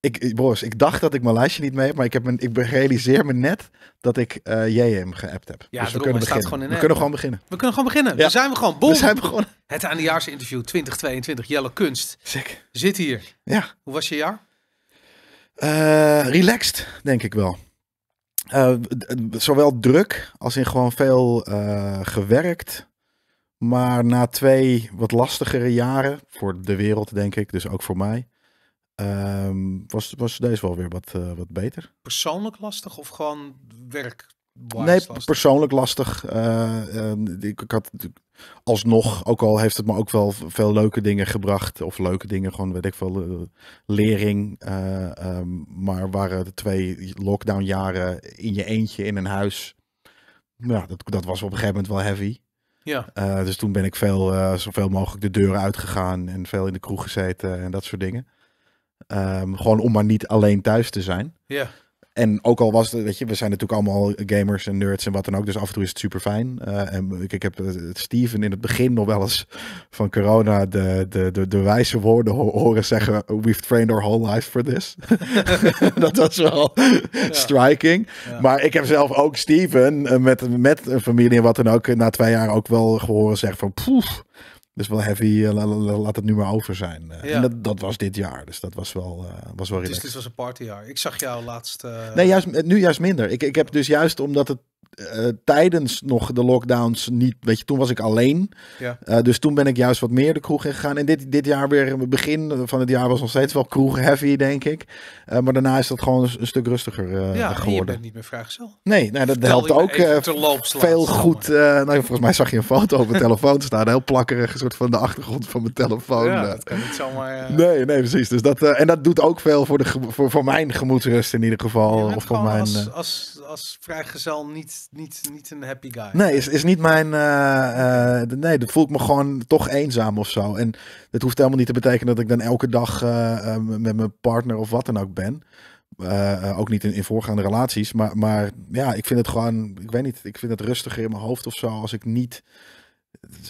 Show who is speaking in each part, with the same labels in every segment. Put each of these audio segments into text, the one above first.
Speaker 1: ik, Boris, ik dacht dat ik mijn lijstje niet mee heb, maar ik, heb een, ik realiseer me net dat ik uh, eh, JM geappt heb. Ja, dus we, kunnen beginnen. Gewoon in we kunnen gewoon beginnen. We
Speaker 2: kunnen gewoon beginnen. Ja. We zijn we gewoon. boom. We zijn begonnen. Het interview 2022, Jelle Kunst. Zeker. Zit hier. Ja. Hoe was je jaar?
Speaker 1: Eh, relaxed, denk ik wel. Eh, zowel druk als in gewoon veel gewerkt. Maar na twee wat lastigere jaren, voor de wereld denk ik, dus ook voor mij, Ehm, was, was deze wel weer wat, eh, wat beter?
Speaker 2: Persoonlijk lastig of gewoon werk? Nee,
Speaker 1: persoonlijk lastig. Eh, ehm, ik, ik, had alsnog, ook al heeft het me ook wel veel leuke dingen gebracht. Of leuke dingen, gewoon weet ik veel, eh, lering. Ehm, maar waren de twee lockdown jaren in je eentje in een huis. Ja, dat, dat was op een gegeven moment wel heavy. Ja. dus toen ben ik veel, uh, zoveel mogelijk de deuren uitgegaan en veel in de kroeg gezeten en dat soort dingen. Ehm, gewoon om maar niet alleen thuis te zijn. Ja. En ook al was het, weet je, we zijn natuurlijk allemaal gamers en nerds en wat dan ook. Dus af en toe is het super fijn. Eh, en ik, ik heb eh, Steven in het begin nog wel eens van corona de, de, de, wijze woorden horen zeggen: We've trained our whole life for this. dat was wel striking. Maar ik heb zelf ook Steven eh, met, met een familie en wat dan ook na twee jaar ook wel gehoord zeggen: van poef dus wel heavy, eh, laat het nu maar over zijn. Eh, en dat, dat was dit jaar, dus dat was wel, uh, was wel dus relaxed. Dus dit was een partyjaar. Ik zag jou
Speaker 2: laatst... Nee, juist,
Speaker 1: nu juist minder. Ik, ik heb dus juist, omdat het eh, tijdens nog de lockdowns niet. Weet je, toen was ik alleen. Ja. Eh, dus toen ben ik juist wat meer de kroeg in gegaan. En dit, dit jaar weer, begin van het jaar was nog steeds wel kroeg heavy, denk ik. Eh, maar daarna is dat gewoon een, stuk rustiger ja, geworden. Ja, je niet meer vrijgezel.
Speaker 2: Nee, nou, dat helpt ook veel goed.
Speaker 1: nou, volgens mij zag je een foto op mijn telefoon staan. Heel plakkerig, een soort van de achtergrond van mijn telefoon. Ja, dat kan
Speaker 2: niet zomaar... Nee, nee, precies.
Speaker 1: Dus dat, en dat doet ook veel voor, de, voor, voor mijn gemoedsrust in ieder geval. of voor mijn, als,
Speaker 2: als, als vrijgezel niet niet, niet, een happy guy. Nee, is, is
Speaker 1: niet mijn. Eh, eh, nee, dat voel ik me gewoon toch eenzaam of zo. En dat hoeft helemaal niet te betekenen dat ik dan elke dag eh, met mijn partner of wat dan ook ben. ook niet in, voorgaande relaties. Maar, maar ja, ik vind het gewoon. Ik weet niet. Ik vind het rustiger in mijn hoofd of zo. Als ik niet.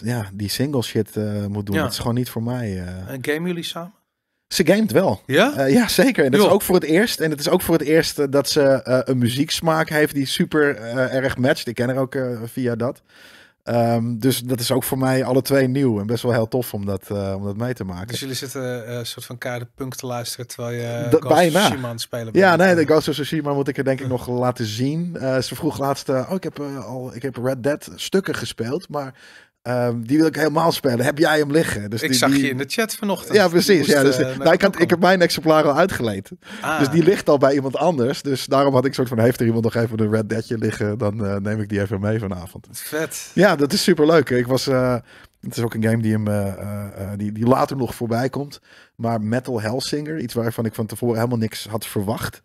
Speaker 1: Ja, die single shit moet doen. Het is gewoon niet voor mij.
Speaker 2: En game jullie samen?
Speaker 1: Ze gamet wel.
Speaker 2: Ja? Eh, ja, zeker. En dat is ook
Speaker 1: voor het eerst. En het is ook voor het eerst eh, dat ze uh, een muzieksmaak heeft die super erg matcht. Ik ken haar ook via dat. Ehm, dus dat is ook voor mij alle twee nieuw en best wel heel tof om dat, om dat mee te maken. Dus
Speaker 2: jullie zitten een soort van kaderpunk te luisteren terwijl je bijna. aan het spelen bent. Ja, nee, de
Speaker 1: Ghost of Tsushima moet ik er denk ik nog laten zien. ze vroeg laatst, oh ik heb al ik heb Red Dead stukken gespeeld, maar Ehm, die wil ik helemaal spelen. Heb jij hem liggen? Dus ik zag je
Speaker 2: in de chat vanochtend. Ja, precies. ja, dus, eh, nou, ik,
Speaker 1: ik, heb mijn exemplaar al uitgeleend. Ah. Dus die ligt al bij iemand anders. Dus daarom had ik soort van, heeft er iemand nog even een Red Deadje liggen? Dan eh, neem ik die even mee vanavond. Vet. Ja, dat is super leuk. Ik was, eh, het is ook een game die, hem, eh, eh, eh, die, die later nog voorbij komt. Maar Metal Hellsinger, iets waarvan ik van tevoren helemaal niks had verwacht.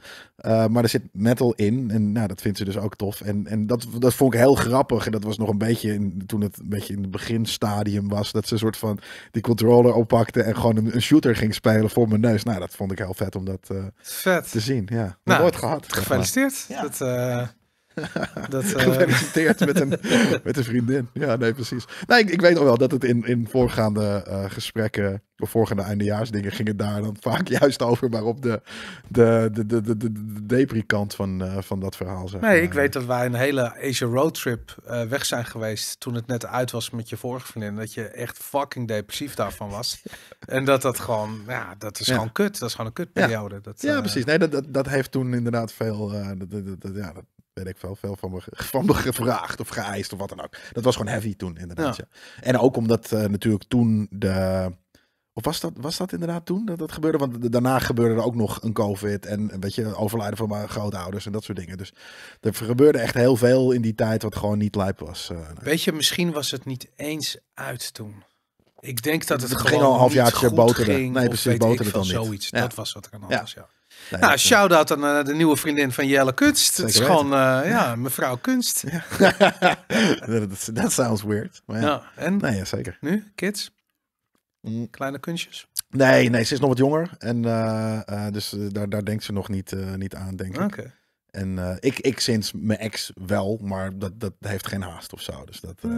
Speaker 1: maar er zit metal in en nou, dat vindt ze dus ook tof. En, en dat, dat vond ik heel grappig. En dat was nog een beetje toen het een beetje in het beginstadium was. Dat ze een soort van die controller oppakte en gewoon een, shooter ging spelen voor mijn neus. Nou, dat vond ik heel vet om dat vet. te zien. Ja, nou, nooit gehad. Gefeliciteerd.
Speaker 2: Ja. dat, eh, Gefeliciteerd met, een,
Speaker 1: met vriendin. Ja, nee, precies. Nee, ik, weet nog wel dat het in, in voorgaande eh, gesprekken, of voorgaande eindejaarsdingen, ging het daar dan vaak juist over, maar op de, de, de, de, de, de deprikant van, eh, van dat verhaal. Zeg nee, ik
Speaker 2: weet dat wij een hele Asia roadtrip weg zijn geweest toen het net uit was met je vorige vriendin. Dat je echt fucking depressief daarvan was. en dat dat gewoon, ja, dat is gewoon kut. Dat is gewoon een kutperiode. Ja, dat, ja precies.
Speaker 1: Nee, dat, dat, dat heeft toen inderdaad veel, ja, dat, weet ik veel, veel van me, van me gevraagd of geëist of wat dan ook. Dat was gewoon heavy toen, inderdaad. En ook omdat eh, natuurlijk toen de. Of was dat, was dat inderdaad toen dat dat gebeurde? Want daarna gebeurde er ook nog een COVID en een beetje overlijden van mijn grootouders en dat soort dingen. Dus er gebeurde echt heel veel in die tijd wat gewoon niet lijp was. Eh,
Speaker 2: weet je, misschien was het niet eens uit toen. Ik denk dat het, het gewoon ging al een half jaar
Speaker 1: boter. Nee, precies, boter dan niet. Zoiets, dat was wat er aan
Speaker 2: was. ja nou, shout-out aan eh, de nieuwe vriendin van Jelle Kunst. Het is gewoon, eh, ja, mevrouw Kunst.
Speaker 1: Dat sounds weird. Nou, en? Nee, ja, zeker.
Speaker 2: Nu, kids? Mm. Kleine kunstjes?
Speaker 1: Nee, nee, ze is nog wat jonger. En eh, dus daar, daar denkt ze nog niet, niet aan, denk ik. Oké. En eh, ik, ik sinds mijn ex wel, maar dat, dat heeft geen haast of zo. Dus dat,
Speaker 2: uh,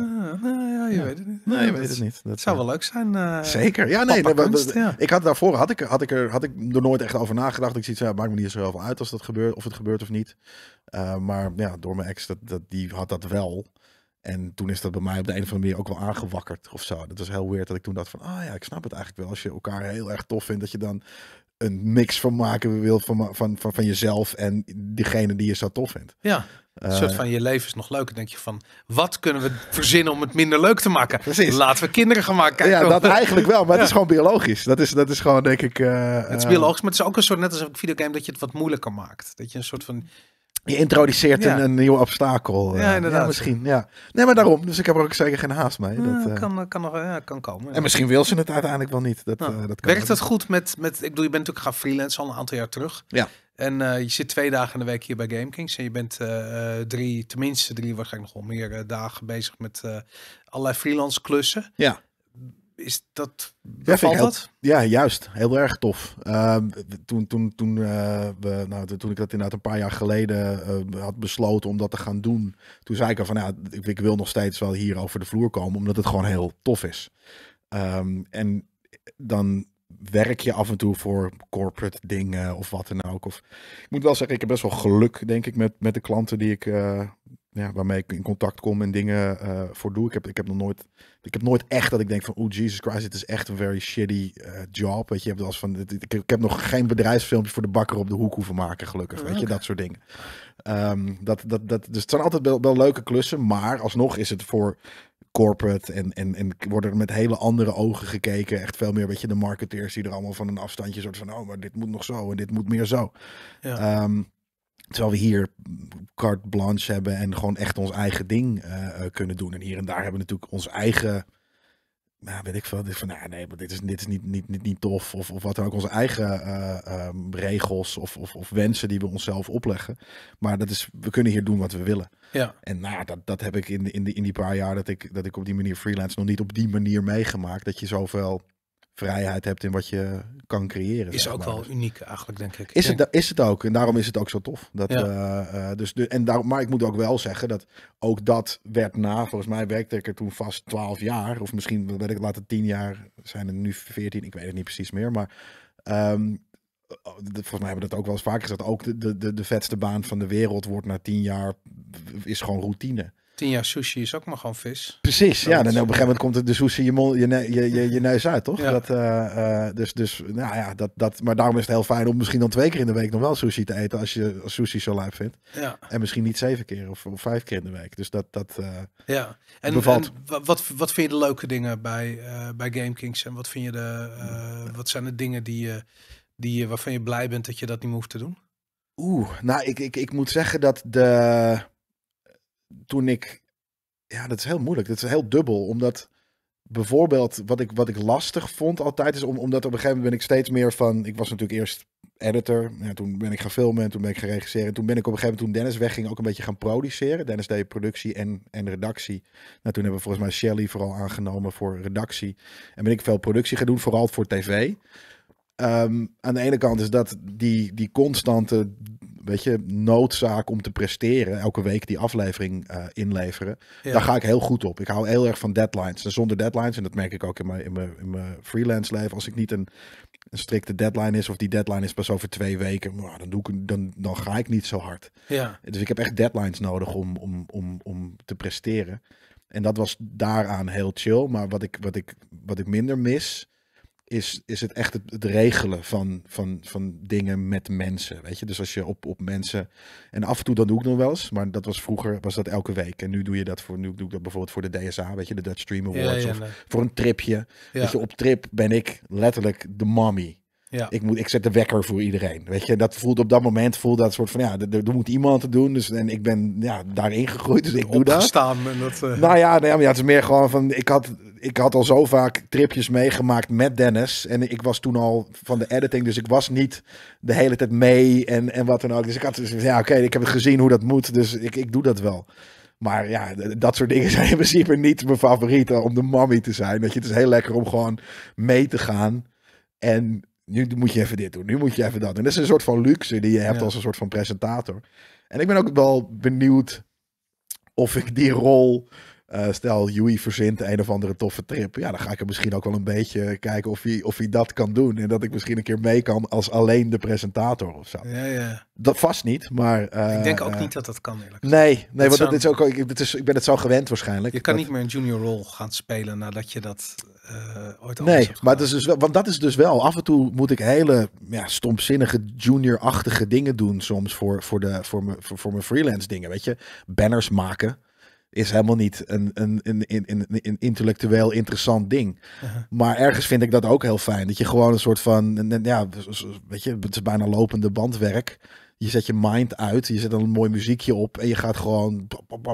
Speaker 2: ja, je weet het niet. Nee, je weet het niet. Dat zou eh, wel leuk zijn. Zeker. Ja, nee.
Speaker 1: Ik had daarvoor had ik, had ik er, had ik er nooit echt over nagedacht. Ik zie het, ja, maakt me niet veel uit als dat gebeurt, of het gebeurt of niet. maar ja, door mijn ex, dat, dat, die had dat wel. En toen is dat bij mij op de een of andere manier ook wel aangewakkerd of zo. Dat was heel weird dat ik toen dacht van, ah ja, ik snap het eigenlijk wel. Als je elkaar heel erg tof vindt, dat je dan een mix van maken wil van, van, van, van jezelf en diegene die je zo tof vindt. Ja, een soort eh, van
Speaker 2: je leven is nog leuker. denk je van, wat kunnen we verzinnen om het minder leuk te maken? Precies. Laten we kinderen gaan maken. ja, dat eigenlijk wel, maar ja. het is
Speaker 1: gewoon biologisch. Dat is, dat is gewoon, denk ik... Eh, het is eh, biologisch,
Speaker 2: maar het is ook een soort, net als een videogame, dat je het wat moeilijker maakt. Dat je een soort van je introduceert een, een,
Speaker 1: nieuw obstakel. Eh, ja, misschien, ja. Nee, maar daarom. Dus ik heb er ook zeker geen haast mee. dat eh, kan,
Speaker 2: eh, kan, nog, kan komen. En misschien wil ze
Speaker 1: het uiteindelijk wel niet. Dat, nou, dat kan werkt het goed
Speaker 2: met, met... Ik bedoel, je bent natuurlijk gaan freelancen al een aantal jaar terug. Ja. En je zit twee dagen in de week hier bij GameKings. En je bent drie, tenminste drie, waarschijnlijk nog wel meer dagen bezig met allerlei freelance klussen. Ja is dat. Ja, vind
Speaker 1: ja, juist. Heel erg tof. Ehm, toen, toen, toen, eh, nou, toen ik dat inderdaad een paar jaar geleden eh, had besloten om dat te gaan doen. Toen zei ik al van nou ik, wil nog steeds wel hier over de vloer komen, omdat het gewoon heel tof is. Ehm, en dan werk je af en toe voor corporate dingen of wat dan ook. Of, ik moet wel zeggen, ik heb best wel geluk, denk ik, met, met de klanten die ik, eh, ja, waarmee ik in contact kom en dingen eh, voor doe. Ik heb, ik heb nog nooit, ik heb nooit echt dat ik denk van, oh Jesus Christ, dit is echt een very shitty eh, job. Weet je, hebt als van, ik, ik, heb nog geen bedrijfsfilmpje voor de bakker op de hoek hoeven maken, gelukkig. Weet je, dat soort dingen. Ehm, dat, dat, dat, dus het zijn altijd wel, wel leuke klussen, maar alsnog is het voor corporate en, en, en worden er met hele andere ogen gekeken. Echt veel meer, weet je, de marketeers die er allemaal van een afstandje soort van, oh, maar dit moet nog zo en dit moet meer zo. Ja. Ehm, Terwijl we hier carte blanche hebben en gewoon echt ons eigen ding eh, eh, kunnen doen. En hier en daar hebben we natuurlijk ons eigen. Nou, weet ik veel. Dit van, nou, nee, maar dit is, dit is niet, niet, niet, niet tof. Of, of wat dan ook. Onze eigen eh, ehm, regels of, of, of wensen die we onszelf opleggen. Maar dat is, we kunnen hier doen wat we willen. Ja. En nou, dat, dat heb ik in, in, de, in die paar jaar dat ik, dat ik op die manier freelance nog niet op die manier meegemaakt. Dat je zoveel vrijheid hebt in wat je kan creëren. Is ook wel uniek eigenlijk,
Speaker 2: denk ik. Is, Het,
Speaker 1: is het ook. En daarom is het ook zo tof. Dat, eh, eh, dus en maar ik moet ook wel zeggen dat ook dat werd na. Volgens mij werkte ik er toen vast 12 jaar. Of misschien weet ik later 10 jaar. Zijn er nu 14. Ik weet het niet precies meer. Maar um, volgens mij hebben we dat ook wel eens vaker gezegd. Ook de, de, de vetste baan van de wereld wordt na 10 jaar is gewoon routine.
Speaker 2: Tien jaar sushi is ook maar gewoon vis.
Speaker 1: Precies, ja. Dan op een gegeven moment komt het de sushi je, je, je, je, neus uit, toch? Ja. Dat, eh, eh, dus, dus, nou ja, dat, dat, maar daarom is het heel fijn om misschien dan twee keer in de week nog wel sushi te eten als je als sushi zo leuk vindt. Ja. En misschien niet zeven keer of, vijf keer in de week. Dus dat, dat eh, ja. en, bevalt.
Speaker 2: wat, wat vind je de leuke dingen bij, bij Game Kings? En wat, vind je de, wat zijn de dingen die, die, waarvan je blij bent dat je dat niet meer hoeft te doen?
Speaker 1: Oeh, nou ik, ik, ik moet zeggen dat de toen ik. Ja, dat is heel moeilijk. Dat is heel dubbel. Omdat bijvoorbeeld wat ik, wat ik lastig vond altijd is om, omdat op een gegeven moment ben ik steeds meer van. Ik was natuurlijk eerst editor. Ja, toen ben ik gaan filmen en toen ben ik gaan regisseren. En toen ben ik op een gegeven moment, toen Dennis wegging, ook een beetje gaan produceren. Dennis deed productie en, en redactie. Nou, toen hebben we volgens mij Shelly vooral aangenomen voor redactie. En ben ik veel productie gaan doen, vooral voor tv. Ehm, aan de ene kant is dat die, die constante weet je, noodzaak om te presteren, elke week die aflevering eh, inleveren, daar ga ik heel goed op. Ik hou heel erg van deadlines. En zonder deadlines, en dat merk ik ook in mijn, in mijn, in mijn freelance leven, als ik niet een, een strikte deadline is of die deadline is pas over twee weken, nou, dan, doe ik, dan, dan ga ik niet zo hard. Ja. Dus ik heb echt deadlines nodig om, om, om, om te presteren. En dat was daaraan heel chill. Maar wat ik, wat ik, wat ik minder mis, is, is het echt het, regelen van, van, van dingen met mensen. Weet je, dus als je op, op mensen. En af en toe, dat doe ik nog wel eens, maar dat was vroeger, was dat elke week. En nu doe je dat voor, nu doe ik dat bijvoorbeeld voor de DSA, weet je, de Dutch Stream Awards. of voor een tripje. Ja. je, op trip ben ik letterlijk de mommy. Ja. Ik, moet, ik zet de wekker voor iedereen. Weet je, dat voelt op dat moment voelt dat soort van ja, er, er moet iemand te doen. Dus en ik ben ja, daarin gegroeid, dus ik doe dat. En dat eh. Nou ja, nee, maar ja, het is meer gewoon van ik had ik had al zo vaak tripjes meegemaakt met Dennis. En ik was toen al van de editing. Dus ik was niet de hele tijd mee en, en wat dan ook. Dus ik had dus, ja, oké, ik heb het gezien hoe dat moet. Dus ik, ik doe dat wel. Maar ja, dat soort dingen zijn in principe niet mijn favorieten eh, om de mammy te zijn. Dat je, het is heel lekker om gewoon mee te gaan. En nu moet je even dit doen, nu moet je even dat. En dat is een soort van luxe die je hebt als een soort van presentator. En ik ben ook wel benieuwd of ik die rol eh, stel, Yui verzint een of andere toffe trip. Ja, dan ga ik er misschien ook wel een beetje kijken of hij, of hij dat kan doen. En dat ik misschien een keer mee kan als alleen de presentator of zo. Ja, ja. Dat vast niet, maar... Eh, ik denk ook eh, niet dat dat kan, eerlijk Nee, nee want dat is ook, ik, is, ik ben het zo gewend waarschijnlijk. Je kan niet
Speaker 2: meer een junior rol gaan spelen nadat je dat ooit al Nee,
Speaker 1: maar dat is dus wel, want dat is dus wel... Af en toe moet ik hele ja, stomzinnige junior-achtige dingen doen soms voor, voor, de, voor, me, voor mijn freelance dingen, weet je. Banners maken is helemaal niet een, een, een, een, een intellectueel interessant ding. Uh-huh. Maar ergens vind ik dat ook heel fijn. Dat je gewoon een soort van, ja, weet je, het is bijna lopende bandwerk. Je zet je mind uit, je zet een mooi muziekje op en je gaat gewoon,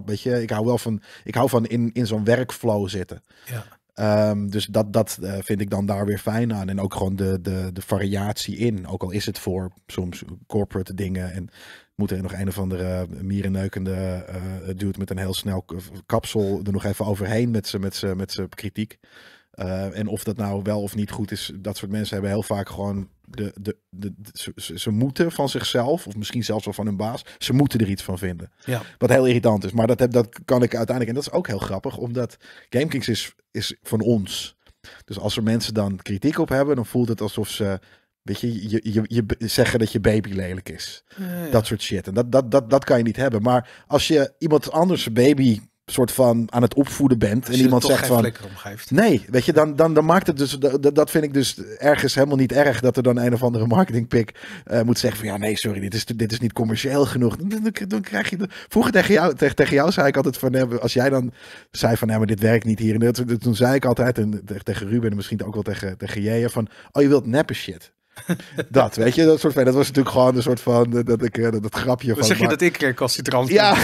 Speaker 1: weet je, ik hou wel van, ik hou van in, in zo'n workflow zitten. Ja. Ehm, dus dat, dat eh, vind ik dan daar weer fijn aan. En ook gewoon de, de, de variatie in. Ook al is het voor soms corporate dingen. En moet er nog een of andere mierenneukende uh, dude met een heel snel kapsel er nog even overheen met zijn met met kritiek. Eh, en of dat nou wel of niet goed is, dat soort mensen hebben heel vaak gewoon de, de, de, ze, moeten van zichzelf, of misschien zelfs wel van hun baas, ze moeten er iets van vinden. Ja. Wat heel irritant is. Maar dat, heb, dat kan ik uiteindelijk, en dat is ook heel grappig, omdat GameKings is, is van ons. Dus als er mensen dan kritiek op hebben, dan voelt het alsof ze Weet je, je, je, je, zeggen dat je baby lelijk is. Dat soort shit. En dat, dat, dat, dat kan je niet hebben. Maar als je iemand anders baby soort van aan het opvoeden bent. en iemand zegt van. Nee, weet je, dan, dan, dan maakt het dus. Dat, dat vind ik dus ergens helemaal niet erg. Dat er dan een of andere marketingpik uh, moet zeggen van ja, nee, sorry, dit is, dit is niet commercieel genoeg. Dan, dan krijg je. Vroeger tegen jou, tegen, tegen jou zei ik altijd van. Nee, als jij dan zei van, nee, maar dit werkt niet hier. En dat, toen zei ik altijd en, tegen Ruben en misschien ook wel tegen, tegen jij van. Oh, je wilt neppe shit. dat, weet je, dat soort van. Dat was natuurlijk gewoon een soort van eh, dat, ik eh, dat, dat grapje dan van. Zeg je dat
Speaker 2: ik recalcitrant Ja,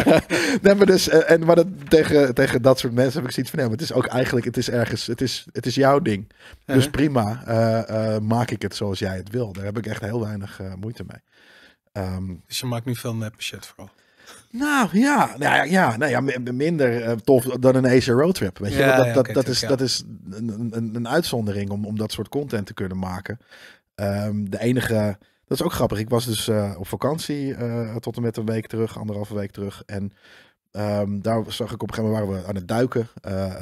Speaker 1: nee, maar dus eh, en maar dat, tegen, tegen dat soort mensen heb ik zoiets van, nee, maar het is ook eigenlijk, het is ergens, het is, het is jouw ding. Dus prima, maak ik het zoals jij het wil. Daar heb ik echt heel weinig moeite mee. Ehm, dus je maakt nu veel nep shit vooral. Nou ja, nou, ja, nou, ja minder eh, tof dan een AC Roadtrip. Weet je? dat, dat, is, dat is een, een, een, uitzondering om, om dat soort content te kunnen maken. Ehm, de enige, dat is ook grappig. Ik was dus eh, op vakantie eh, tot en met een week terug, anderhalve week terug. En ehm, daar zag ik op een gegeven moment waren we aan het duiken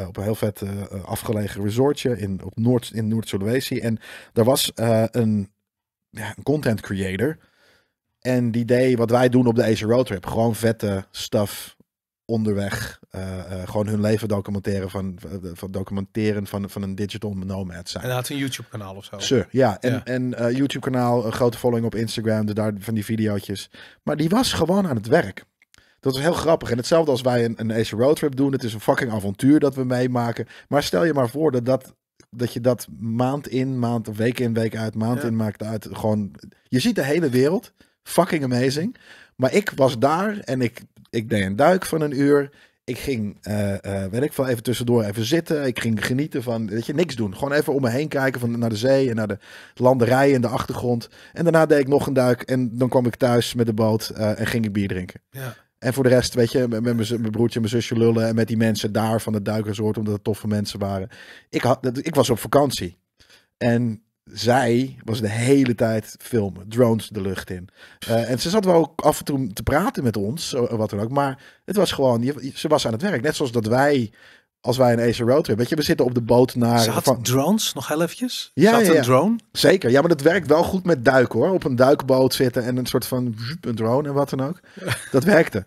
Speaker 1: op een heel vet afgelegen resortje in, op Noord, in Noord-Sulawesi. En daar was een, een content creator en die idee wat wij doen op de Asia Roadtrip. Gewoon vette stuff onderweg. Eh, eh, gewoon hun leven documenteren van, van documenteren van, van een digital nomad zijn. En hij had een YouTube kanaal of zo. Sure, ja. En, en eh, YouTube kanaal, een grote following op Instagram, de, daar, van die videootjes. Maar die was gewoon aan het werk. Dat is heel grappig. En hetzelfde als wij een, een Asia Roadtrip doen. Het is een fucking avontuur dat we meemaken. Maar stel je maar voor dat, dat, dat je dat maand in, maand, of week in, week uit, maand in maakt uit. Gewoon, je ziet de hele wereld. Fucking amazing. Maar ik was daar en ik, ik deed een duik van een uur. Ik ging, uh, weet ik veel, even tussendoor even zitten. Ik ging genieten van, weet je, niks doen. Gewoon even om me heen kijken van, naar de zee en naar de landerij in de achtergrond. En daarna deed ik nog een duik en dan kwam ik thuis met de boot eh, en ging ik bier drinken. Ja. En voor de rest, weet je, met mijn broertje en mijn zusje lullen en met die mensen daar van het duikresort, omdat het toffe mensen waren. Ik, had, ik was op vakantie. En zij was de hele tijd filmen, drones de lucht in. Eh, en ze zat wel af en toe te praten met ons, eh, wat dan ook. Maar het was gewoon, ze was aan het werk. Net zoals dat wij als wij een Acer roadtrip. Weet je, we zitten op de boot naar... Ze van... drones
Speaker 2: nog helftjes. Ja, Zat een drone?
Speaker 1: Zeker. Ja, maar dat werkt wel goed met duiken hoor. Op een duikboot zitten en een soort van een drone en wat dan ook. Dat werkte.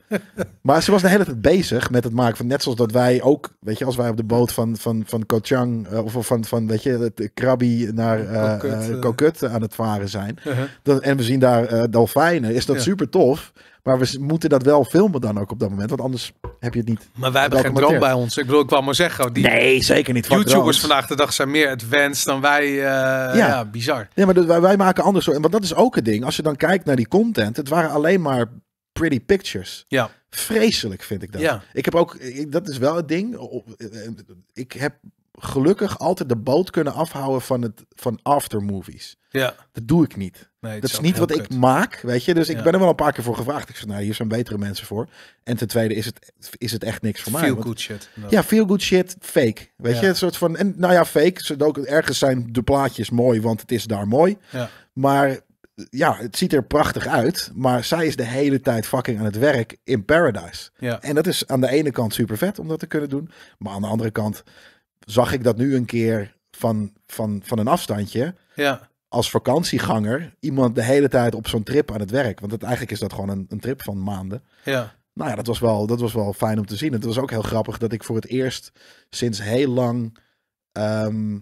Speaker 1: maar ze was de hele tijd bezig met het maken van... Net zoals dat wij ook, weet je, als wij op de boot van, van, van Koh eh, of van, van, weet je, het Krabi naar uh, eh, Kokut, eh, aan het varen zijn. -huh. en we zien daar dolfijnen. Is dat super tof. Maar we moeten dat wel filmen dan ook op dat moment. Want anders heb je het niet. Maar wij hebben geen droom bij ons.
Speaker 2: Ik bedoel, ik wel maar zeggen. Die nee,
Speaker 1: zeker niet. YouTubers
Speaker 2: vandaag de dag zijn meer advanced dan wij. Eh, ja.
Speaker 1: bizar. Ja, maar wij, maken anders. Want dat is ook het ding. Als je dan kijkt naar die content. Het waren alleen maar pretty pictures. Ja. Vreselijk vind ik dat. Ja. Ik heb ook, dat is wel het ding. Ik heb gelukkig altijd de boot kunnen afhouden van, het, van aftermovies. Ja. Dat doe ik niet. Nee, dat is niet wat ik maak, weet je. Dus ik ben er wel een paar keer voor gevraagd. Ik zeg, nou, hier zijn betere mensen voor. En ten tweede is het, is het echt niks voor feel mij. Feel good shit. Ja, veel good shit, fake. Weet je, een soort van... En nou ja, fake. ergens zijn de plaatjes mooi, want het is daar mooi. Ja. Maar ja, het ziet er prachtig uit. Maar zij is de hele tijd fucking aan het werk in Paradise. Ja. En dat is aan de ene kant super vet om dat te kunnen doen. Maar aan de andere kant zag ik dat nu een keer van, van, van een afstandje. Ja als vakantieganger iemand de hele tijd op zo'n trip aan het werk. Want het, eigenlijk is dat gewoon een, een trip van maanden. Ja. Nou ja, dat was, wel, dat was wel fijn om te zien. het was ook heel grappig dat ik voor het eerst sinds heel lang ehm,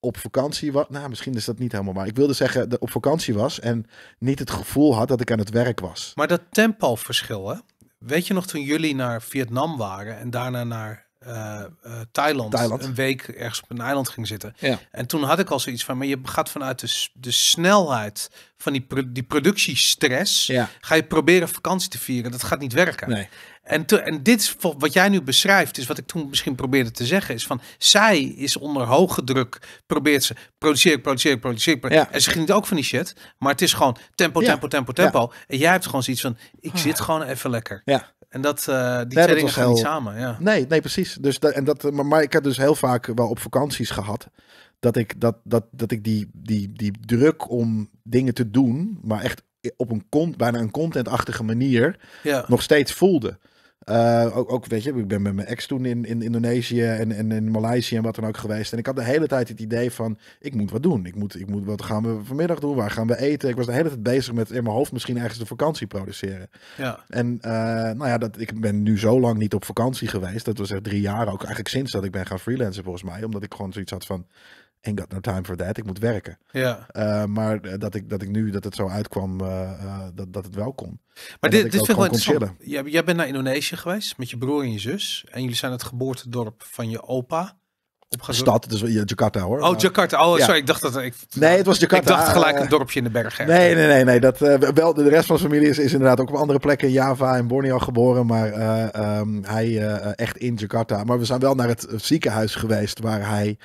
Speaker 1: op vakantie was. Nou, misschien is dat niet helemaal waar. Ik wilde zeggen dat op vakantie was en niet het gevoel had dat ik aan het werk was.
Speaker 2: Maar dat tempoverschil, hè? Weet je nog toen jullie naar Vietnam waren en daarna naar eh, eh, Thailand, Thailand, een week ergens op een eiland ging zitten. Ja. En toen had ik al zoiets van, maar je gaat vanuit de, de snelheid van die, die productiestress, ga je proberen vakantie te vieren. Dat gaat niet werken. Nee. En, en dit is wat jij nu beschrijft, is wat ik toen misschien probeerde te zeggen, is van zij is onder hoge druk, probeert ze, produceer, produceer, produceer. En ze geniet ook van die shit, maar het is gewoon tempo, tempo, tempo, tempo. En jij hebt gewoon zoiets van, ik ah. zit gewoon even lekker. Ja. En dat, eh, die nee, twee dingen gaan heel... niet samen.
Speaker 1: Ja. Nee, nee, precies. Dus dat, en dat, eh, maar, ik heb dus heel vaak wel op vakanties gehad dat ik, dat, dat, dat ik die, die, die druk om dingen te doen, maar echt op een bijna een contentachtige manier, nog steeds voelde. Eh, ook, ook, weet je, ik ben met mijn ex toen in, in Indonesië en, en in Maleisië en wat dan ook geweest. En ik had de hele tijd het idee van, ik moet wat doen. Ik moet, ik moet wat gaan we vanmiddag doen? Waar gaan we eten? Ik was de hele tijd bezig met in mijn hoofd misschien ergens de vakantie produceren. Ja. En eh, nou ja, dat, ik ben nu zo lang niet op vakantie geweest. Dat was echt drie jaar ook. Eigenlijk sinds dat ik ben gaan freelancen volgens mij. Omdat ik gewoon zoiets had van, ain't got no time for that. Ik moet werken. Ja. Eh, maar eh, dat ik, dat ik nu, dat het zo uitkwam, eh, dat, dat het wel kon. Maar dit, is vind ik interessant.
Speaker 2: Jij, bent naar Indonesië geweest met je broer en je zus. En jullie zijn het geboortedorp van je opa.
Speaker 1: Stad, dus ja, Jakarta hoor. Oh, Jakarta. Oh, sorry,
Speaker 2: ik dacht dat ik. Nee, het was Jakarta. Ik dacht gelijk een dorpje in de bergen. Nee, nee,
Speaker 1: nee, nee. Dat, wel, de rest van zijn familie is, is inderdaad ook op andere plekken, Java en Borneo geboren, maar ehm, hij echt in Jakarta. Maar we zijn wel naar het ziekenhuis geweest waar hij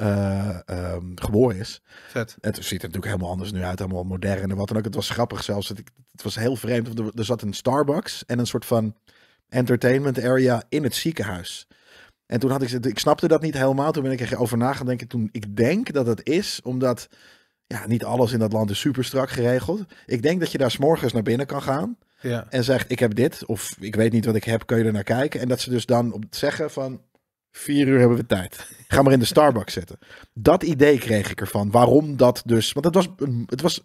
Speaker 1: uh, geboren is. het ziet er natuurlijk helemaal anders nu uit, helemaal modern en wat dan ook. Het was grappig zelfs. Het, het was heel vreemd. er, zat een Starbucks en een soort van entertainment area in het ziekenhuis. En toen had ik, ik snapte dat niet helemaal. Toen ben ik erover na gaan denken. Toen, ik denk dat het is omdat, ja, niet alles in dat land is super strak geregeld. Ik denk dat je daar s'morgens naar binnen kan gaan. En zegt, ik heb dit, of ik weet niet wat ik heb, kun je er naar kijken. En dat ze dus dan op zeggen van, Vier uur hebben we tijd. Ga maar in de Starbucks zetten. Dat idee kreeg ik ervan. Waarom dat dus? Want het was, het was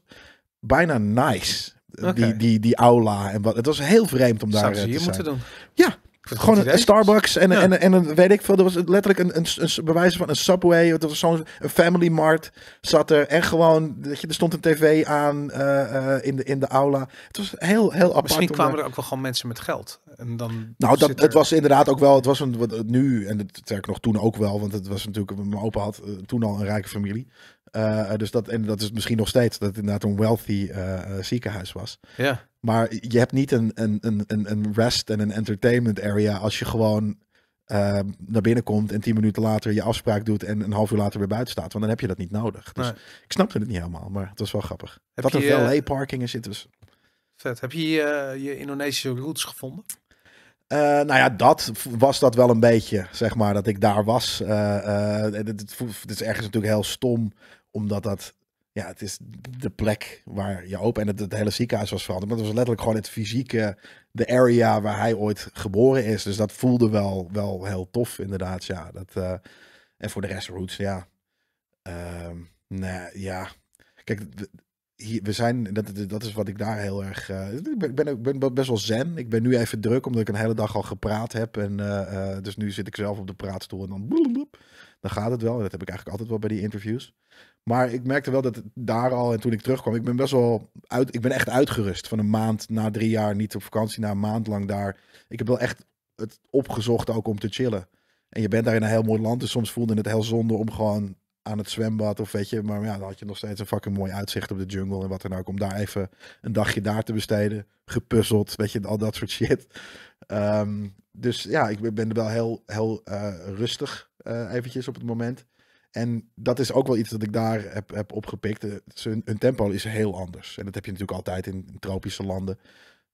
Speaker 1: bijna nice. Die, die, die aula en wat. Het was heel vreemd om daar Zou eh, ze hier te zijn. moeten doen? Ja, gewoon een, Starbucks en, en, en een, weet ik veel. Er was letterlijk een, een, bewijs van een Subway. Dat was zo'n Family Mart zat er. En gewoon, je, er stond een tv aan eh, eh, in, de, in de aula. Het was heel, heel apart. Misschien kwamen er
Speaker 2: ook wel gewoon mensen met geld. En dan nou, dat, het was inderdaad ook
Speaker 1: wel, het was een, nu en het werkt nog toen ook wel. Want het was natuurlijk, mijn opa had eh, toen al een rijke familie. Eh, dus dat, en dat is misschien nog steeds dat het inderdaad een wealthy eh, eh, ziekenhuis was. Ja. Maar je hebt niet een, een, een, een rest en een entertainment area als je gewoon ehm, naar binnen komt en tien minuten later je afspraak doet en een half uur later weer buiten staat. Want dan heb je dat niet nodig. Dus ik snapte het niet helemaal, maar het was wel grappig. Wat een valet parking is zit dus.
Speaker 2: Heb je je Indonesische routes gevonden?
Speaker 1: nou ja, dat was dat wel een beetje, zeg maar, dat ik daar was. Uh, het, is ergens natuurlijk heel stom omdat dat, ja, het is de plek waar je open. en het, hele ziekenhuis was veranderd. Maar het was letterlijk gewoon het fysieke, de area waar hij ooit geboren is. Dus dat voelde wel, wel heel tof inderdaad, ja. Dat, eh, en voor de rest Roots, ja. Uh, nee, ja. Kijk, hier, we zijn, dat, is wat ik daar heel erg. Eh, ik ben, ben, best wel zen. Ik ben nu even druk omdat ik een hele dag al gepraat heb. En, eh, dus nu zit ik zelf op de praatstoel en dan. dan gaat het wel. dat heb ik eigenlijk altijd wel bij die interviews. Maar ik merkte wel dat het daar al, en toen ik terugkwam, ik ben best wel uit. Ik ben echt uitgerust van een maand na drie jaar niet op vakantie, na een maand lang daar. Ik heb wel echt het opgezocht ook om te chillen. En je bent daar in een heel mooi land, dus soms voelde het heel zonde om gewoon aan het zwembad of weet je. Maar ja, dan had je nog steeds een fucking mooi uitzicht op de jungle en wat dan ook. Om daar even een dagje daar te besteden. Gepuzzeld, weet je, al dat soort shit. Ehm, dus ja, ik ben er wel heel, heel eh, rustig uh, eventjes op het moment. En dat is ook wel iets dat ik daar heb, heb opgepikt. Eh, hun, tempo is heel anders. En dat heb je natuurlijk altijd in, tropische landen.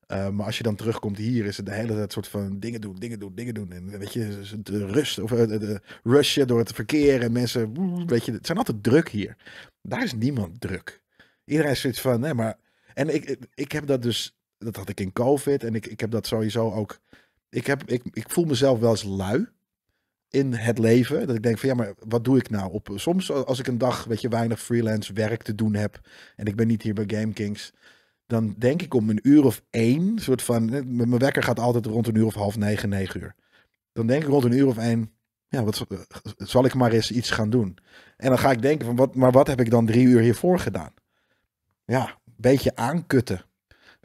Speaker 1: Eh, maar als je dan terugkomt hier, is het de hele tijd soort van dingen doen, dingen doen, dingen doen. En weet je, de rust of eh, de, de door het verkeer en mensen, weet je, het zijn altijd druk hier. Daar is niemand druk. Iedereen is zoiets van, nee, maar. En ik, ik heb dat dus, dat had ik in COVID en ik, ik heb dat sowieso ook. Ik, heb, ik, ik voel mezelf wel eens lui in het leven. Dat ik denk van ja, maar wat doe ik nou? Op, eh, soms als ik een dag weet je, weinig freelance werk te doen heb en ik ben niet hier bij GameKings, dan denk ik om een uur of één, soort van, eh, mijn wekker gaat altijd rond een uur of half negen, negen uur. Dan denk ik rond een uur of één, ja, wat, eh, zal ik maar eens iets gaan doen? En dan ga ik denken van, wat, maar wat heb ik dan drie uur hiervoor gedaan? Ja, een beetje aankutten.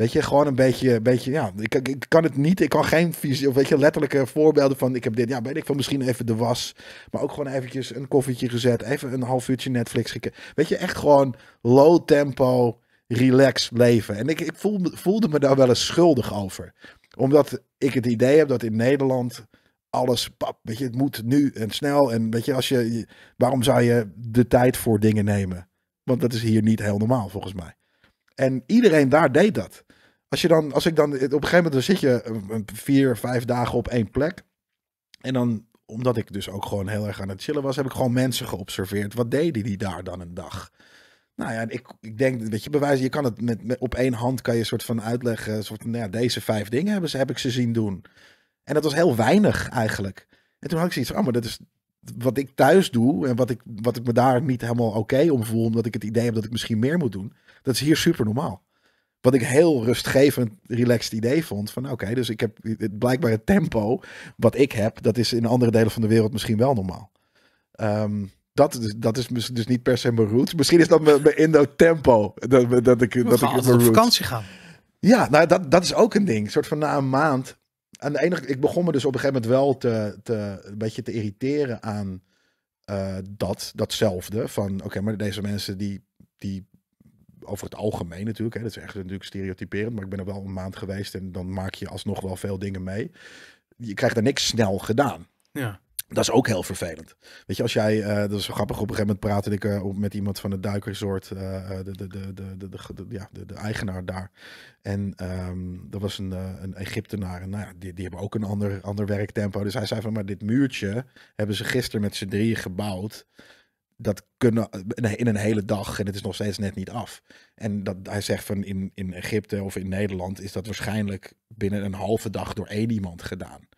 Speaker 1: Weet je, gewoon een beetje, een beetje ja, ik, ik kan het niet, ik kan geen visie, of weet je, letterlijke voorbeelden van, ik heb dit, ja, weet ik van misschien even de was, maar ook gewoon eventjes een koffietje gezet, even een half uurtje Netflix gekeken. Weet je, echt gewoon low tempo, relax leven. En ik, ik voelde, voelde me daar wel eens schuldig over. Omdat ik het idee heb dat in Nederland alles, pap, weet je, het moet nu en snel. En weet je, als je, waarom zou je de tijd voor dingen nemen? Want dat is hier niet heel normaal volgens mij. En iedereen daar deed dat. Als, je dan, als ik dan, op een gegeven moment dan zit je vier, vijf dagen op één plek. En dan, omdat ik dus ook gewoon heel erg aan het chillen was, heb ik gewoon mensen geobserveerd. Wat deden die daar dan een dag? Nou ja, ik, ik denk, weet je, bewijzen, je kan het met, op één hand kan je soort van uitleggen, soort, nou ja, deze vijf dingen hebben ze, heb ik ze zien doen. En dat was heel weinig eigenlijk. En toen had ik zoiets van, oh, maar dat is wat ik thuis doe en wat ik, wat ik me daar niet helemaal oké om voel, omdat ik het idee heb dat ik misschien meer moet doen. Dat is hier super normaal. Wat ik heel rustgevend, relaxed idee vond. Van oké, dus ik heb het, blijkbaar het tempo wat ik heb, dat is in andere delen van de wereld misschien wel normaal. Ehm, dat, is, dat is dus niet per se mijn roots. Misschien is dat mijn, Indo-tempo. Dat, dat, ik, dat ik op vakantie gaan. Ja, nou, dat, dat is ook een ding. Een soort van na een maand. En de enige, ik begon me dus op een gegeven moment wel te, te, een beetje te irriteren aan eh, dat, datzelfde. Van oké, maar deze mensen die, die over het algemeen natuurlijk. Hè, dat is echt natuurlijk stereotyperend. Maar ik ben er wel een maand geweest en dan maak je alsnog wel veel dingen mee. Je krijgt er niks snel gedaan. Ja. Dat is ook heel vervelend. Weet je, als jij, uh, dat is grappig, op een gegeven moment praatte ik eh, met iemand van het duikresort, uh, eh, de, de, de, de, de, de, ja, de, de eigenaar daar. En ehm, dat was een, een Egyptenaar. En nou ja, die, die hebben ook een ander, ander werktempo. Dus hij zei van, maar dit muurtje hebben ze gisteren met z'n drieën gebouwd dat kunnen in een hele dag en het is nog steeds net niet af. En dat, hij zegt van in, in Egypte of in Nederland is dat waarschijnlijk binnen een halve dag door één iemand gedaan.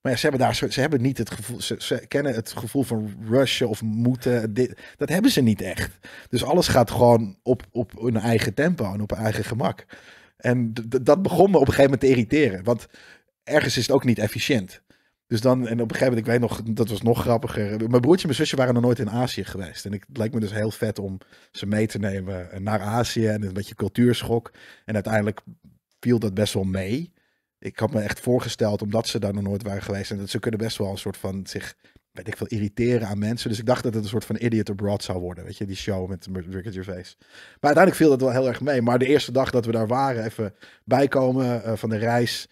Speaker 1: Maar ja, ze hebben daar ze hebben niet het gevoel, ze, kennen het gevoel van rushen of moeten. Dit, dat hebben ze niet echt. Dus alles gaat gewoon op, op hun eigen tempo en op hun eigen gemak. En dat begon me op een gegeven moment te irriteren. Want ergens is het ook niet efficiënt. Dus dan, en op een gegeven moment, ik weet nog, dat was nog grappiger. Mijn broertje en mijn zusje waren nog nooit in Azië geweest. En ik, het lijkt me dus heel vet om ze mee te nemen naar Azië en een beetje cultuurschok. En uiteindelijk viel dat best wel mee. Ik had me echt voorgesteld, omdat ze daar nog nooit waren geweest. En dat ze kunnen best wel een soort van zich, weet ik veel, irriteren aan mensen. Dus ik dacht dat het een soort van Idiot Abroad zou worden. Weet je, die show met Ricky Face. Maar uiteindelijk viel dat wel heel erg mee. Maar de eerste dag dat we daar waren, even bijkomen eh, van de reis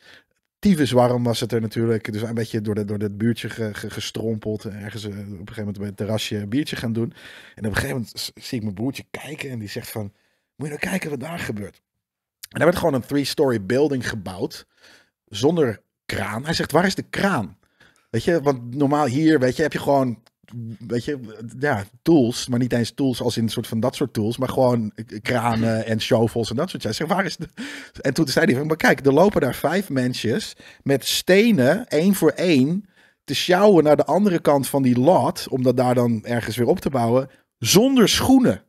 Speaker 1: tyfus warm was het er natuurlijk. Dus een beetje door, de, door het buurtje ge, ge, gestrompeld. Eh, ergens eh, op een gegeven moment bij het terrasje een biertje gaan doen. En op een gegeven moment zie ik mijn broertje kijken en die zegt van... Moet je nou kijken wat daar gebeurt. En daar werd gewoon een three-story building gebouwd. Zonder kraan. Hij zegt, waar is de kraan? Weet je, want normaal hier, weet je, heb je gewoon weet je, ja, tools, maar niet eens tools als in een soort van dat soort tools, maar gewoon kranen en shovels en dat soort dingen. Zeg, waar is En toen zei hij maar kijk, er lopen daar vijf mensjes met stenen, één voor één, te sjouwen naar de andere kant van die lot, om dat daar dan ergens weer op te bouwen, zonder schoenen.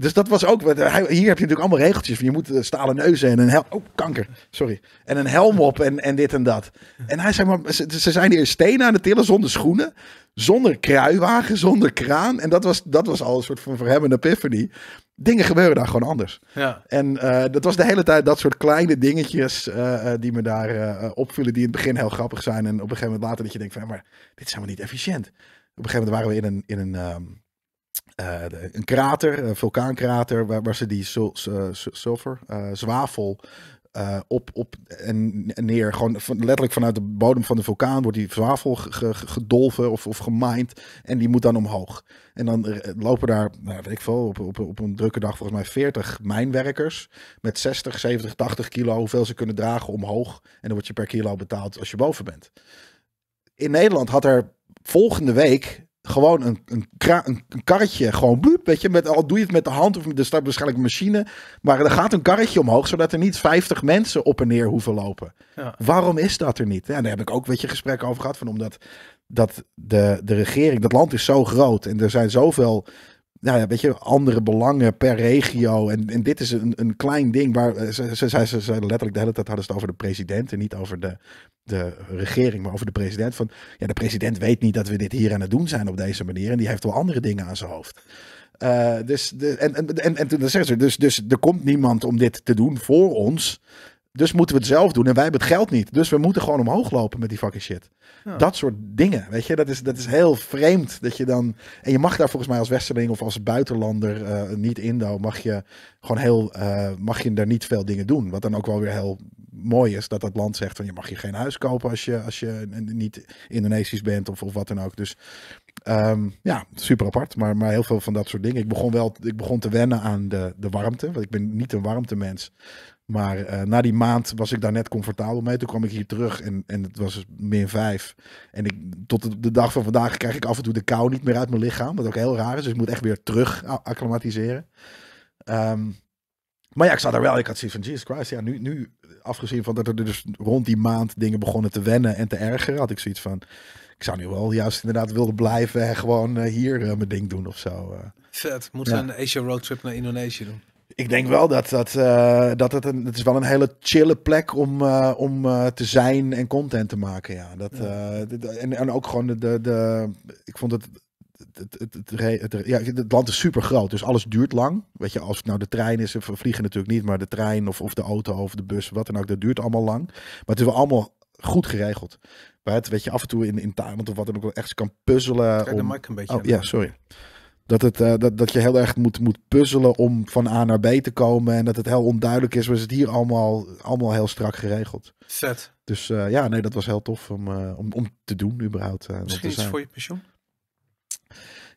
Speaker 1: Dus dat was ook. Hier heb je natuurlijk allemaal regeltjes. Van je moet eh, stalen neuzen en een helm. Oh, kanker. Sorry. En een helm op en, en dit en dat. En hij zei maar. Ze, zijn hier stenen aan het tillen zonder schoenen. Zonder kruiwagen, zonder kraan. En dat was, dat was al een soort van voor hem een epiphany. Dingen gebeuren daar gewoon anders. Ja. En eh, dat was de hele tijd dat soort kleine dingetjes eh, die me daar uh, opvullen. Die in het begin heel grappig zijn. En op een gegeven moment later dat je denkt van... Maar dit is helemaal niet efficiënt. Op een gegeven moment waren we in een... In een ehm, eh, een krater, een vulkaankrater, waar, waar ze die eh, zilver eh, zwavel op, op en neer. Gewoon letterlijk vanuit de bodem van de vulkaan wordt die zwavel gedolven of, of gemined. En die moet dan omhoog. En dan lopen daar, nou, weet ik veel, op, op, op een drukke dag volgens mij 40 mijnwerkers. Met 60, 70, 80 kilo, hoeveel ze kunnen dragen omhoog. En dan word je per kilo betaald als je boven bent. In Nederland had er volgende week gewoon een, een, een, karretje, gewoon bloep, weet je, met, al doe je het met de hand of de staat waarschijnlijk een machine, maar er gaat een karretje omhoog, zodat er niet 50 mensen op en neer hoeven lopen. Ja. Waarom is dat er niet? Ja, daar heb ik ook, weet je, gesprekken over gehad, van omdat dat de, de regering, dat land is zo groot en er zijn zoveel nou ja, weet je, andere belangen per regio. En, en dit is een, een klein ding waar eh, ze, ze, ze, ze letterlijk de hele tijd hadden ze het over de president en niet over de, de regering, maar over de president. Van ja, de president weet niet dat we dit hier aan het doen zijn op deze manier. En die heeft wel andere dingen aan zijn hoofd. Eh, dus de, en, en, en, en toen zeggen ze, dus, dus er komt niemand om dit te doen voor ons. Dus moeten we het zelf doen en wij hebben het geld niet. Dus we moeten gewoon omhoog lopen met die fucking shit. Dat soort dingen, weet je, dat is, dat is heel vreemd. Dat je dan, en je mag daar volgens mij als westerling of als buitenlander, uh, niet Indo, mag je gewoon heel, eh, mag je daar niet veel dingen doen. Wat dan ook wel weer heel mooi is, dat dat land zegt van je mag je geen huis kopen als je, als je niet Indonesisch bent of, of wat dan ook. Dus ehm, ja, super apart, maar, maar heel veel van dat soort dingen. Ik begon wel, ik begon te wennen aan de, de warmte, want ik ben niet een warmtemens. Maar eh, na die maand was ik daar net comfortabel mee. Toen kwam ik hier terug en, en het was min vijf. En ik, tot de, dag van vandaag krijg ik af en toe de kou niet meer uit mijn lichaam. Wat ook heel raar is. Dus ik moet echt weer terug acclimatiseren. Ehm, maar ja, ik zat er wel. Ik had zoiets van, Jesus Christ. Ja, nu, nu, afgezien van dat er dus rond die maand dingen begonnen te wennen en te ergeren. Had ik zoiets van, ik zou nu wel juist inderdaad willen blijven. En gewoon eh, hier eh, mijn ding doen of zo. Vet. Moeten
Speaker 2: we een Asia roadtrip naar Indonesië doen? ik denk wel dat,
Speaker 1: dat, eh, dat het, een, het is wel een hele chille plek om, eh, om eh, te zijn en content te maken. Ja. Dat, en, en ook gewoon de, de, de ik vond het het, het, het, het, ja, het land is super groot, dus alles duurt lang. Weet je, als nou de trein is, we vliegen natuurlijk niet, maar de trein of, of de auto of de bus, wat dan ook, dat duurt allemaal lang. Maar het is wel allemaal goed geregeld. Waar het, weet je, af en toe in, in Thailand of wat dan ook wel echt kan puzzelen. Ja, om... de mic een beetje. Oh, ja, sorry. Dat, het, eh, dat, dat je heel erg moet, moet puzzelen om van A naar B te komen. En dat het heel onduidelijk is. we is het hier allemaal, allemaal heel strak geregeld. Vet. Dus eh, ja, nee, dat was heel tof om, eh, om, om te doen überhaupt. Misschien iets voor je pensioen?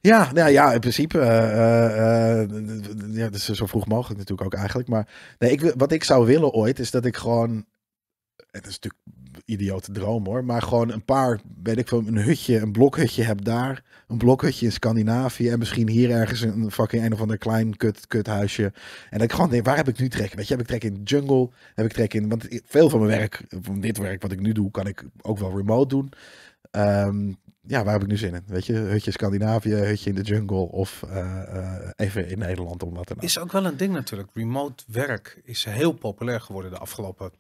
Speaker 1: Ja, nou ja, in principe. Uh, uh, uh, ja, dus zo vroeg mogelijk natuurlijk ook eigenlijk. Maar nee, ik, wat ik zou willen ooit is dat ik gewoon. Het is natuurlijk idiote droom hoor. Maar gewoon een paar, weet ik veel, een hutje, een blokhutje heb daar. Een blokhutje in Scandinavië. En misschien hier ergens een fucking een of ander klein kut, kut huisje. En dat ik gewoon denk, waar heb ik nu trek? Weet je, heb ik trek in jungle? Heb ik trek in, want veel van mijn werk, van dit werk wat ik nu doe, kan ik ook wel remote doen. Ehm, ja, waar heb ik nu zin in? Weet je, hutje Scandinavië, hutje in de jungle of eh, eh, even in Nederland om wat te nou. Is
Speaker 2: ook wel een ding natuurlijk. Remote werk is heel populair geworden de afgelopen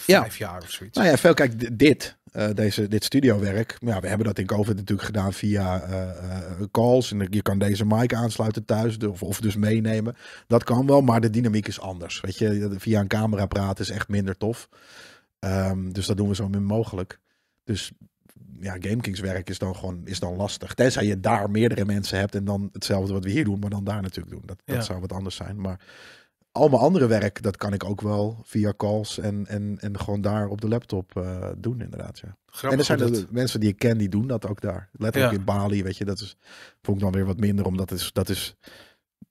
Speaker 2: vijf ja. jaar of zoiets. Nou ja, veel
Speaker 1: kijk, dit, eh, deze, dit studiowerk. Ja, we hebben dat in COVID natuurlijk gedaan via eh, eh, calls. En je kan deze mic aansluiten thuis of, of dus meenemen. Dat kan wel, maar de dynamiek is anders. Weet je, via een camera praten is echt minder tof. Ehm, dus dat doen we zo min mogelijk. Dus ja, GameKings werk is dan gewoon is dan lastig. Tenzij je daar meerdere mensen hebt en dan hetzelfde wat we hier doen, maar dan daar natuurlijk doen. Dat, dat zou wat anders zijn. Maar al mijn andere werk, dat kan ik ook wel via calls en, en, en gewoon daar op de laptop eh, doen, inderdaad. Ja. en er zijn dat... mensen die ik ken, die doen dat ook daar. Letterlijk in Bali, weet je, dat is, vond ik dan weer wat minder, omdat het is, dat is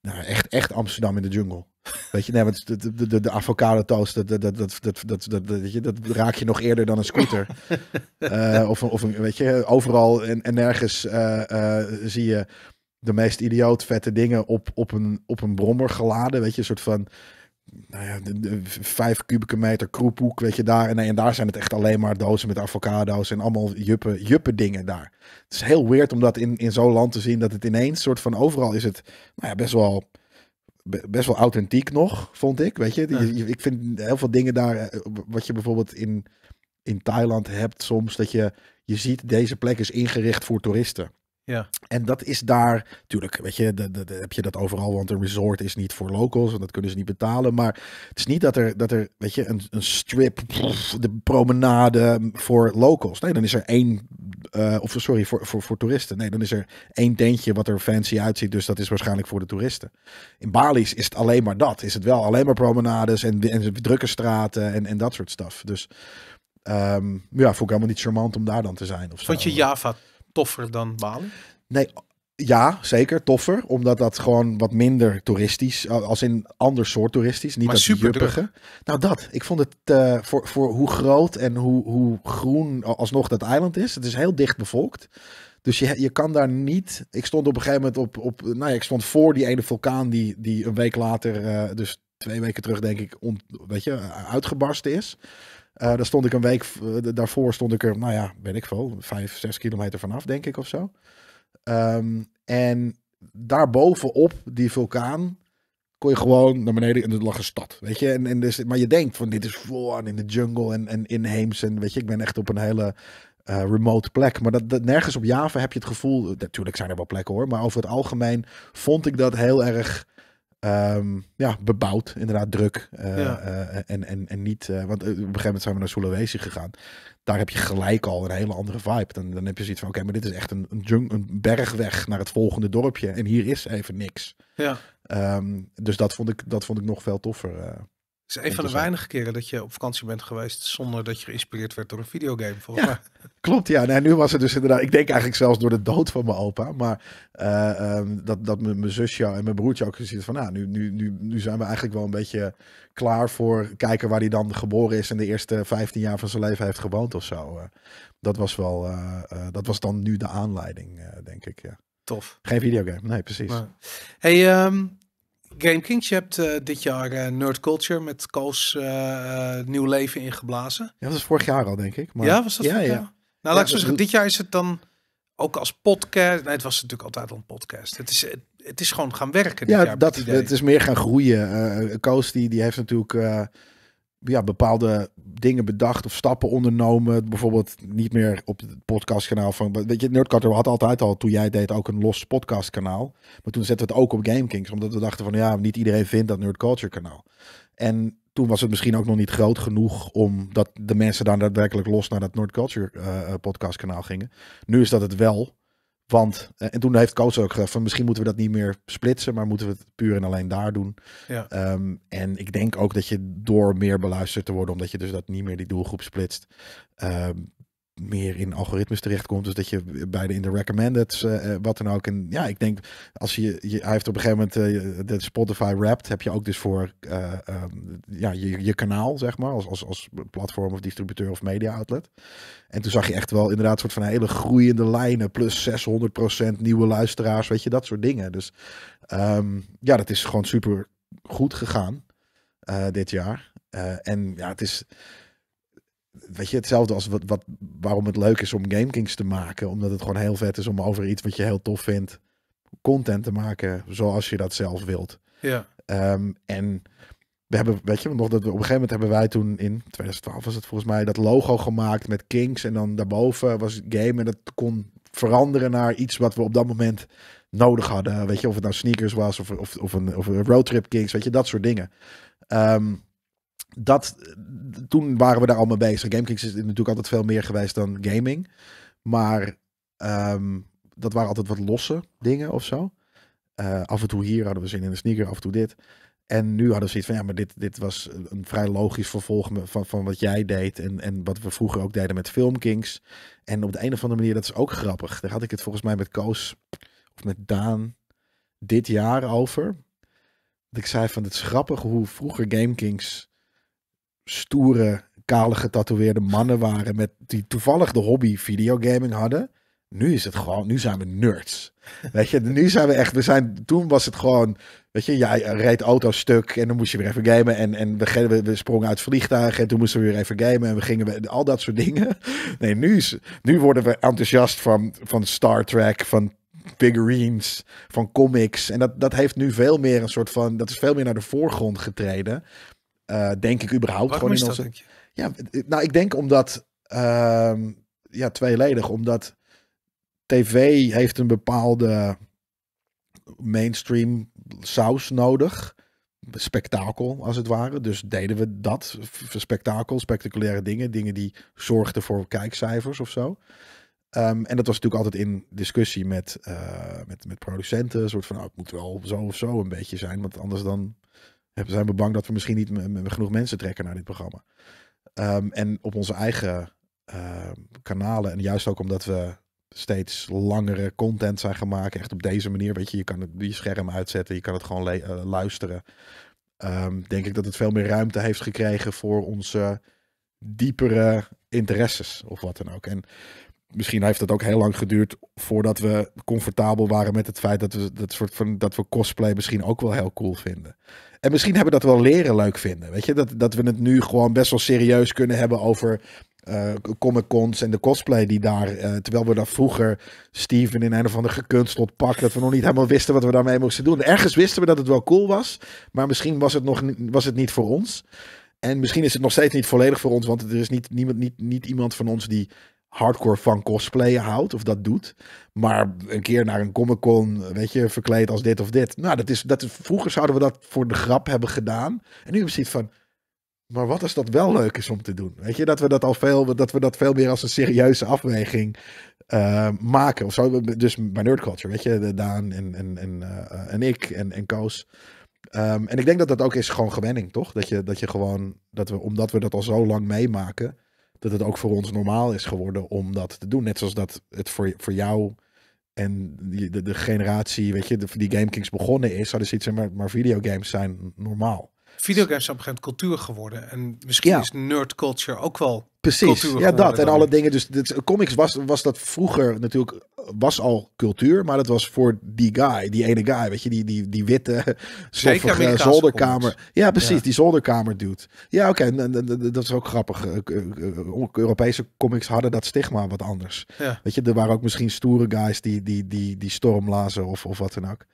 Speaker 1: nou, echt, echt Amsterdam in de jungle. Weet je, nee, want de, de, de, de avocado toast, dat, dat, dat, dat, dat, dat, dat, dat raak je nog eerder dan een scooter. Uh, of, of weet je, overal en, en nergens eh, zie je de meest idioot vette dingen op, op, een, op een brommer geladen. Weet je, een soort van nou ja, vijf kubieke meter kroephoek, weet je, daar. En, en daar zijn het echt alleen maar dozen met avocado's en allemaal juppe juppen dingen daar. Het is heel weird om dat in, in zo'n land te zien, dat het ineens soort van overal is het nou ja, best wel... Best wel authentiek nog, vond ik. Weet je, ik vind heel veel dingen daar. Eh, wat je bijvoorbeeld in, in Thailand hebt, soms dat je, je ziet, deze plek is ingericht voor toeristen. Ja. En dat is daar, natuurlijk, weet je, de, heb je dat overal, want een resort is niet voor locals en dat kunnen ze niet betalen. Maar het is niet dat er, dat er weet je, een, een strip, de promenade voor locals. Nee, dan is er één, eh, of sorry, voor, voor, voor toeristen. Nee, dan is er één tentje wat er fancy uitziet, dus dat is waarschijnlijk voor de toeristen. In Bali is het alleen maar dat. Is het wel alleen maar promenades en, en drukke straten en, en dat soort stuff. Dus um, ja, vond ik helemaal niet charmant om daar dan te zijn. Of Vond
Speaker 2: je Java toffer dan
Speaker 1: Bali? Nee, ja, zeker, toffer. Omdat dat gewoon wat minder toeristisch, als in ander soort toeristisch. Niet maar dat super Nou dat, ik vond het eh, voor, voor hoe groot en hoe, hoe groen alsnog dat eiland is. Het is heel dicht bevolkt. Dus je, je kan daar niet. Ik stond op een gegeven moment op. op nou ja, ik stond voor die ene vulkaan die, die een week later, eh, dus twee weken terug, denk ik, on, weet je, uitgebarsten is. Eh, daar stond ik een week eh, daarvoor, stond ik er, nou ja, ben ik wel vijf, zes kilometer vanaf, denk ik of zo. Um, en daarbovenop die vulkaan kon je gewoon naar beneden en er lag een stad, weet je. En, en dus, maar je denkt van dit is voor in de jungle en, en inheems en weet je, ik ben echt op een hele eh, remote plek. Maar dat, dat, nergens op Java heb je het gevoel, natuurlijk zijn er wel plekken hoor, maar over het algemeen vond ik dat heel erg Ehm, ja, bebouwd, inderdaad druk. Eh, eh, en, en, en niet, eh, want op een gegeven moment zijn we naar Sulawesi gegaan. Daar heb je gelijk al een hele andere vibe. Dan, dan heb je zoiets van, oké, maar dit is echt een, een, jung, een bergweg naar het volgende dorpje. En hier is even niks. Ja. Ehm, dus dat vond, ik, dat vond ik nog veel toffer.
Speaker 2: Het is een van de dus weinige keren dat je op vakantie bent geweest zonder dat je geïnspireerd werd door een videogame. Volgens ja,
Speaker 1: mij. Klopt, ja. Nou, nu was het dus inderdaad, ik denk eigenlijk zelfs door de dood van mijn opa. Maar uh, dat, dat mijn zusje en mijn broertje ook gezien van, nou, nu, nu, nu, nu zijn we eigenlijk wel een beetje klaar voor kijken waar hij dan geboren is en de eerste 15 jaar van zijn leven heeft gewoond of zo. Eh. dat was wel, eh, dat was dan nu de aanleiding, denk ik. Ja. Tof. Geen videogame, nee, precies.
Speaker 2: Hey, um Game Kings, je hebt eh, dit jaar uh, Nerd Culture met Koos eh, nieuw leven ingeblazen. Ja,
Speaker 1: dat was vorig jaar al, denk ik. Maar... Ja, was dat ja, ja. Nou, ja, laat ik zo zeggen, dit
Speaker 2: jaar is het dan ook als podcast. Nee, het was natuurlijk altijd al een podcast. Het is, het, is gewoon gaan werken. Dit ja, dat, het is meer gaan
Speaker 1: groeien. Koos die, die heeft natuurlijk ja, bepaalde dingen bedacht of stappen ondernomen. Bijvoorbeeld niet meer op het podcastkanaal van... Weet je, Nerdcutter had altijd al, toen jij deed, ook een los podcastkanaal. Maar toen zetten we het ook op GameKings. Omdat we dachten van, ja, niet iedereen vindt dat Nerdculture kanaal. En toen was het misschien ook nog niet groot genoeg... omdat de mensen dan daadwerkelijk los naar dat Nerdculture uh, podcastkanaal gingen. Nu is dat het wel... Want, eh, en toen heeft coach ook gezegd van misschien moeten we dat niet meer splitsen, maar moeten we het puur en alleen daar doen. Ja. Ehm, en ik denk ook dat je door meer beluisterd te worden, omdat je dus dat niet meer die doelgroep splitst, ehm, meer in algoritmes terechtkomt. Dus dat je bij de in de recommended, uh, eh, eh, wat dan ook. En ja, ik denk, als je, je hij heeft op een gegeven moment eh, de Spotify Wrapped, heb je ook dus voor ehm, ja, je, je kanaal, zeg maar, als, als, als platform of distributeur of media outlet. En toen zag je echt wel inderdaad soort van hele groeiende lijnen, plus 600% nieuwe luisteraars, weet je, dat soort dingen. Dus ehm, ja, dat is gewoon super goed gegaan dit jaar. en ja, het is weet je, hetzelfde als wat, wat, waarom het leuk is om GameKings te maken. Omdat het gewoon heel vet is om over iets wat je heel tof vindt, content te maken zoals je dat zelf wilt. Ja. Um, en we hebben, weet je, nog dat, we op een gegeven moment hebben wij toen in 2012 was het volgens mij dat logo gemaakt met Kings. En dan daarboven was game en dat kon veranderen naar iets wat we op dat moment nodig hadden. Weet je, of het nou sneakers was of, of, of, een, of een roadtrip Kings, weet je, dat soort dingen. Ehm, dat, toen waren we daar al mee bezig. Gamekings is natuurlijk altijd veel meer geweest dan gaming. Maar ehm, dat waren altijd wat losse dingen of zo. Eh, af en toe hier hadden we zin in een sneaker, af en toe dit. En nu hadden ze zoiets van, ja, maar dit, dit was een vrij logisch vervolg van, van wat jij deed. En, en wat we vroeger ook deden met Filmkings. En op de een of andere manier, dat is ook grappig. Daar had ik het volgens mij met Koos of met Daan dit jaar over. Dat ik zei van, het is grappig hoe vroeger Gamekings stoere, kale getatoeëerde mannen waren met die toevallig de hobby videogaming hadden. Nu is het gewoon, nu zijn we nerds. Weet je, nu zijn we echt, we zijn, toen was het gewoon, weet je, jij reed auto stuk en dan moest je weer even gamen. En, en we, we, we sprongen uit vliegtuigen en toen moesten we weer even gamen en we gingen, we, al dat soort dingen. Nee, nu, is, nu worden we enthousiast van, van Star Trek, van figurines, van comics. En dat, dat heeft nu veel meer een soort van, dat is veel meer naar de voorgrond getreden. Eh, denk ik überhaupt gewoon in onze. ja, eh, nou, ik denk omdat. Ehm, ja, tweeledig. Omdat tv heeft een bepaalde mainstream saus nodig. Spektakel, als het ware. Dus deden we dat. Spektakel, spectaculaire dingen. Dingen die zorgden voor kijkcijfers of zo. Ehm, en dat was natuurlijk altijd in discussie met, eh, met, met producenten. Een soort van, nou, het moet wel zo of zo een beetje zijn. Want anders dan zijn we bang dat we misschien niet genoeg mensen trekken naar dit programma. Ehm, en op onze eigen ehm, kanalen. En juist ook omdat we steeds langere content zijn gemaakt. Echt op deze manier. Weet je, je kan het, je scherm uitzetten. Je kan het gewoon eh, luisteren. Um, denk ik dat het veel meer ruimte heeft gekregen voor onze diepere interesses of wat dan ook. En misschien heeft dat ook heel lang geduurd voordat we comfortabel waren met het feit dat we dat soort van dat we cosplay misschien ook wel heel cool vinden. En misschien hebben we dat wel leren leuk vinden. Weet je, dat, dat we het nu gewoon best wel serieus kunnen hebben over eh, Comic Cons en de cosplay die daar. Eh, terwijl we daar vroeger Steven in een of ander gekunsteld pak. dat we nog niet helemaal wisten wat we daarmee moesten doen. Ergens wisten we dat het wel cool was. maar misschien was het, nog, was het niet voor ons. En misschien is het nog steeds niet volledig voor ons, want er is niet, niemand, niet, niet iemand van ons die hardcore van cosplay houdt of dat doet. Maar een keer naar een Comic Con, weet je, verkleed als dit of dit. Nou, dat is, dat vroeger zouden we dat voor de grap hebben gedaan. En nu heb je zoiets van, maar wat als dat wel leuk is om te doen? Weet je, dat we dat al veel, dat we dat veel meer als een serieuze afweging eh, maken. Of zo, dus bij Nerd Culture, weet je, Daan en, en, en, eh, en ik en, en Koos. Ehm, en ik denk dat dat ook is gewoon gewenning, toch? Dat, je, dat je gewoon, dat we, omdat we dat al zo lang meemaken, dat het ook voor ons normaal is geworden om dat te doen. Net zoals dat het voor, voor jou en die, de, generatie, weet je, de, die GameKings begonnen is, hadden ze iets maar, maar videogames zijn normaal.
Speaker 2: Videogames zijn op een gegeven moment cultuur geworden. En misschien is nerd culture ook wel Precies, ja dat. En alle
Speaker 1: dingen. Dus dit, comics was, was dat vroeger natuurlijk, was al cultuur. Maar dat was voor die guy, die ene guy. Weet je, die, die, die witte zolderkamer. Ja, precies, die zolderkamer dude. Ja, oké, dat is ook grappig. Eh, eh, eh, Europese comics hadden dat stigma wat anders. Weet je, er waren ook misschien stoere guys die, die, die, die of, of wat dan ook.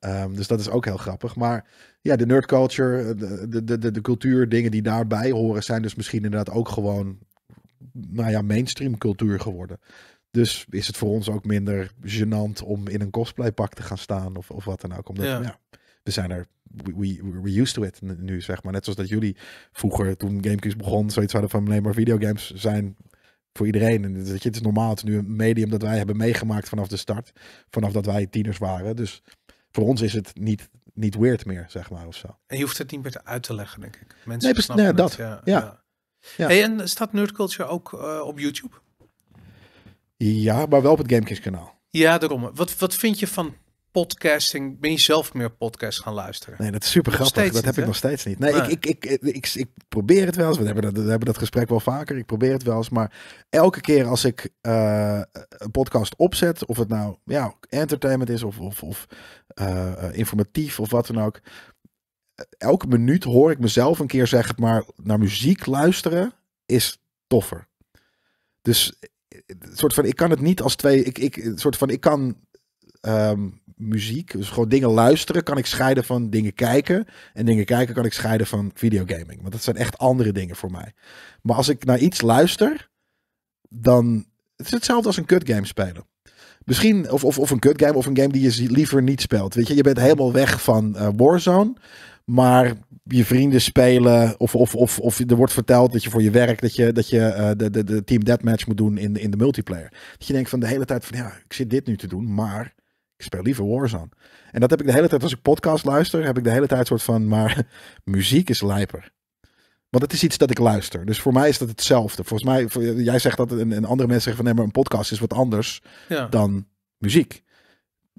Speaker 1: Ehm, dus dat is ook heel grappig. Maar ja, de nerdculture, eh, de, de, de, de cultuur, dingen die daarbij horen, zijn dus misschien inderdaad ook gewoon, nou ja, mainstream cultuur geworden. Dus is het voor ons ook minder gênant om in een cosplaypak te gaan staan of, of wat dan ook. Omdat, ja. ja we zijn er, we, we, we used to it nu, zeg maar. Net zoals dat jullie vroeger, toen Gamecube begon, zoiets hadden van alleen maar videogames zijn voor iedereen. En dat het is normaal, het is nu een medium dat wij hebben meegemaakt vanaf de start. Vanaf dat wij tieners waren. Dus voor ons is het niet, niet weird meer, zeg maar, of zo.
Speaker 2: En je hoeft het niet meer te uit te leggen, denk ik. Mensen nee, snappen nee, dat. ja, ja. ja. Hey, en staat Nerdculture ook eh, op YouTube?
Speaker 1: Ja, maar wel op het Gamekings kanaal.
Speaker 2: Ja, daarom. Wat, wat vind je van podcasting, ben je zelf meer podcast gaan luisteren? Nee, dat is super grappig. Dat heb ik nog steeds niet. Nee, Ik, ik,
Speaker 1: ik, ik, ik, probeer het wel eens. We hebben, dat, we hebben dat gesprek wel vaker. Ik probeer het wel eens. Maar elke keer als ik eh, een podcast opzet, of het nou ja, entertainment is of, of, of eh, informatief of wat dan ook. Elke minuut hoor ik mezelf een keer zeggen, maar naar muziek luisteren is toffer. Dus eh, soort van, ik kan het niet als twee. Ik, ik, soort van, ik kan Ehm, muziek. Dus gewoon dingen luisteren kan ik scheiden van dingen kijken. En dingen kijken kan ik scheiden van videogaming. Want dat zijn echt andere dingen voor mij. Maar als ik naar iets luister, dan. Het is hetzelfde als een game spelen. Misschien, of, of, of een game, of een game die je liever niet speelt. Weet je, je bent helemaal weg van eh, Warzone. Maar je vrienden spelen. Of, of, of, of er wordt verteld dat je voor je werk. dat je, dat je eh, de, de, de team deathmatch moet doen in, in de multiplayer. Dat je denkt van de hele tijd van ja, ik zit dit nu te doen. Maar ik speel liever Warzone. En dat heb ik de hele tijd, als ik podcast luister, heb ik de hele tijd soort van, maar muziek is lijper. Want het is iets dat ik luister. Dus voor mij is dat hetzelfde. Volgens mij, jij zegt dat en, andere mensen zeggen van nee, maar een podcast is wat anders dan muziek.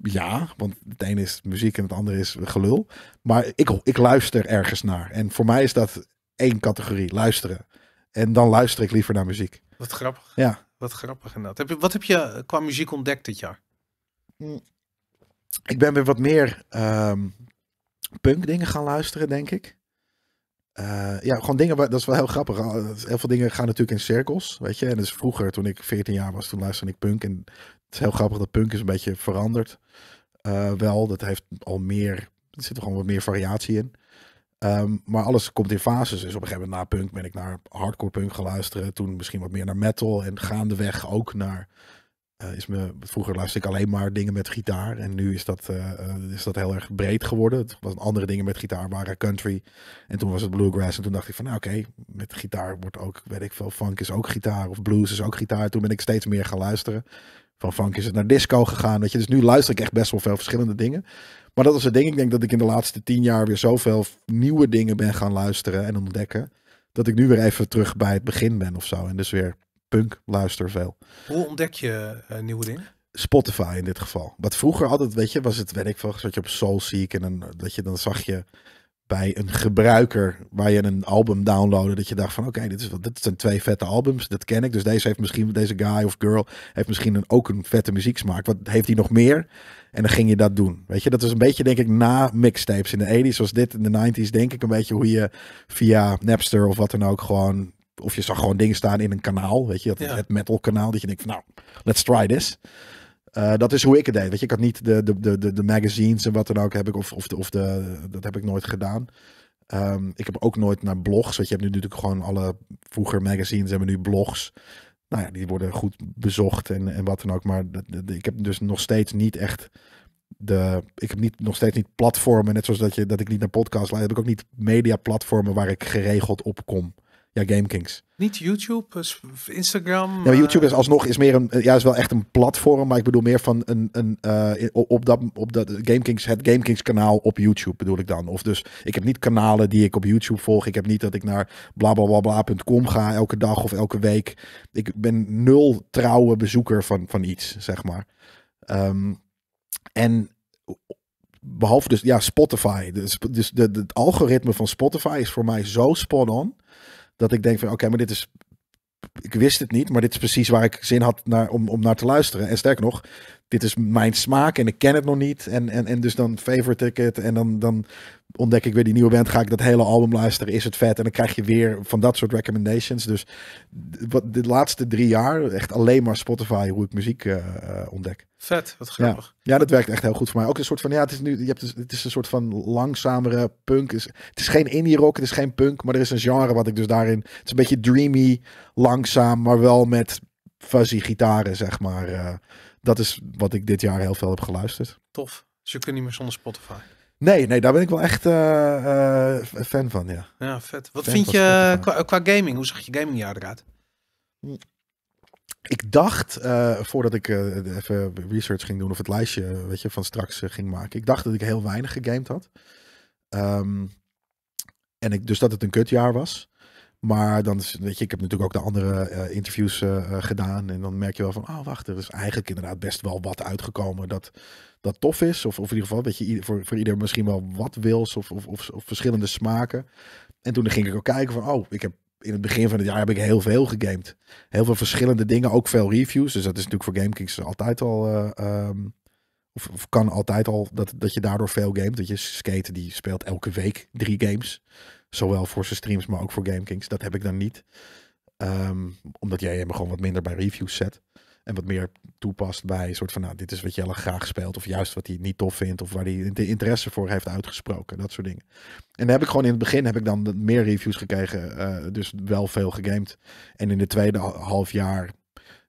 Speaker 1: Ja, want het een is muziek en het andere is gelul. Maar ik, ik luister ergens naar. En voor mij is dat één categorie, luisteren. En dan luister ik liever naar muziek. Wat grappig. Ja.
Speaker 2: Wat grappig inderdaad. Heb je, wat heb je eh, qua muziek ontdekt dit jaar?
Speaker 1: Mm ik ben weer wat meer ehm, punk dingen gaan luisteren, denk ik. Eh, ja, gewoon dingen, dat is wel heel grappig. Eh, heel veel dingen gaan natuurlijk in cirkels, weet je. En dus vroeger, toen ik 14 jaar was, toen luisterde ik punk. En het is heel grappig dat punk is een beetje veranderd. Eh, wel, dat heeft al meer, er zit er gewoon wat meer variatie in. Ehm, maar alles komt in fases. Dus op een gegeven moment na punk ben ik naar hardcore punk gaan luisteren. Toen misschien wat meer naar metal. En gaandeweg ook naar eh, is me, vroeger luisterde ik alleen maar dingen met gitaar. En nu is dat, eh, eh, is dat heel erg breed geworden. Het was andere dingen met gitaar waren country. En toen was het bluegrass. En toen dacht ik van, nou oké, met gitaar wordt ook, weet ik veel, funk is ook gitaar. Of blues is ook gitaar. Toen ben ik steeds meer gaan luisteren. Van funk is het naar disco gegaan. Weet je. Dus nu luister ik echt best wel veel verschillende dingen. Maar dat is het ding. Ik denk dat ik in de laatste tien jaar weer zoveel nieuwe dingen ben gaan luisteren en ontdekken. Dat ik nu weer even terug bij het begin ben of zo. En dus weer punk luister veel.
Speaker 2: Hoe ontdek je eh, nieuwe dingen?
Speaker 1: Spotify in dit geval. Wat vroeger altijd, weet je, was het, weet ik veel, zat je op Soulseek en dan, eh, dat je, dan zag je bij een gebruiker waar je een album downloadde, dat je dacht van oké, dit, is, dit zijn twee vette albums, dat ken ik. Dus deze heeft misschien, deze guy of girl heeft misschien een, ook een vette muzieksmaak. Wat heeft hij nog meer? En dan ging je dat doen. Weet je, dat was een beetje denk ik na mixtapes in de 80s, zoals dit in de 90s, denk ik een beetje hoe je via Napster of wat dan ook gewoon of je zag gewoon dingen staan in een kanaal. Weet je, dat, ja. het metal kanaal. Dat je denkt nou, let's try this. Eh, dat is hoe ik het deed. Weet je, ik had niet de, de, de, de magazines en wat dan ook heb ik. Of, of, de, of de, dat heb ik nooit gedaan. Ehm, ik heb ook nooit naar blogs. Want je, hebt nu natuurlijk gewoon alle vroeger magazines hebben nu blogs. Nou ja, die worden goed bezocht en, en wat dan ook. Maar ik heb dus nog steeds niet echt de. Ik heb niet, nog steeds niet platformen. Net zoals dat, je, dat ik niet naar podcasts laat. Heb ik ook niet media platformen waar ik geregeld op kom. Ja, GameKings.
Speaker 2: Niet YouTube, eh, Instagram. Eh, YouTube is alsnog
Speaker 1: is meer een, eh, ja, is wel echt een platform, maar ik bedoel meer van een, een op dat, op dat GameKings, het GameKings kanaal op YouTube bedoel ik dan. Of dus, ik heb niet kanalen die ik op YouTube volg. Ik heb niet dat ik naar blablabla.com ga elke dag of elke week. Ik ben nul trouwe bezoeker van, van iets, zeg maar. Ehm, en behalve dus, ja, Spotify. Dus, dus de, de, het algoritme van Spotify is voor mij zo spot on dat ik denk van oké, maar dit is ik wist het niet, maar dit is precies waar ik zin had naar, om, om naar te luisteren. En sterk nog, dit is mijn smaak en ik ken het nog niet. En, en, en dus dan favorite ik het en dan, dan ontdek ik weer die nieuwe band. Ga ik dat hele album luisteren, is het vet. En dan krijg je weer van dat soort recommendations. Dus wat, de laatste drie jaar echt alleen maar Spotify hoe ik muziek eh, eh, ontdek. Vet, wat grappig. Ja. dat werkt echt heel goed voor mij. Ook een soort van, ja, het is nu, je hebt, dus, het is een soort van langzamere punk. Het is, het is geen indie rock, het is geen punk, maar er is een genre wat ik dus daarin. Het is een beetje dreamy, langzaam, maar wel met fuzzy gitaren, zeg maar. Eh, dat is wat ik dit jaar heel veel heb geluisterd.
Speaker 2: Tof. Dus je kunt niet meer zonder Spotify.
Speaker 1: Nee, nee, daar ben ik wel echt uh, fan van, ja. Ja, vet. Wat vind je qua,
Speaker 2: qua, gaming? Hoe zag je gamingjaar eruit? Hm.
Speaker 1: Ik dacht, eh, voordat ik eh, even research ging doen of het lijstje eh, weet je, van straks ging maken, ik dacht dat ik heel weinig gegamed had. Ehm, en ik, dus dat het een kutjaar was. Maar dan, weet je, ik heb natuurlijk ook de andere interviews gedaan. En dan merk je wel van, oh wacht, er is eigenlijk inderdaad best wel wat uitgekomen dat, dat tof is. Of, of in ieder geval, weet je, voor, voor ieder misschien wel wat wils of, of, of, of verschillende smaken. En toen ging ik ook kijken van, oh, ik heb in het begin van het jaar heb ik heel veel gegamed. Heel veel verschillende dingen, ook veel reviews. Dus dat is natuurlijk voor GameKings altijd al... Eh, ehm, of, of, kan altijd al dat, dat je daardoor veel gamet. Dat je skater die speelt elke week drie games. Zowel voor zijn streams, maar ook voor GameKings. Dat heb ik dan niet. Ehm, omdat jij hem gewoon wat minder bij reviews zet. En wat meer toepast bij een soort van, nou, dit is wat Jelle graag speelt. Of juist wat hij niet tof vindt. Of waar hij de interesse voor heeft uitgesproken. Dat soort dingen. En dan heb ik gewoon in het begin heb ik dan meer reviews gekregen. Eh, dus wel veel gegamed. En in de tweede half jaar,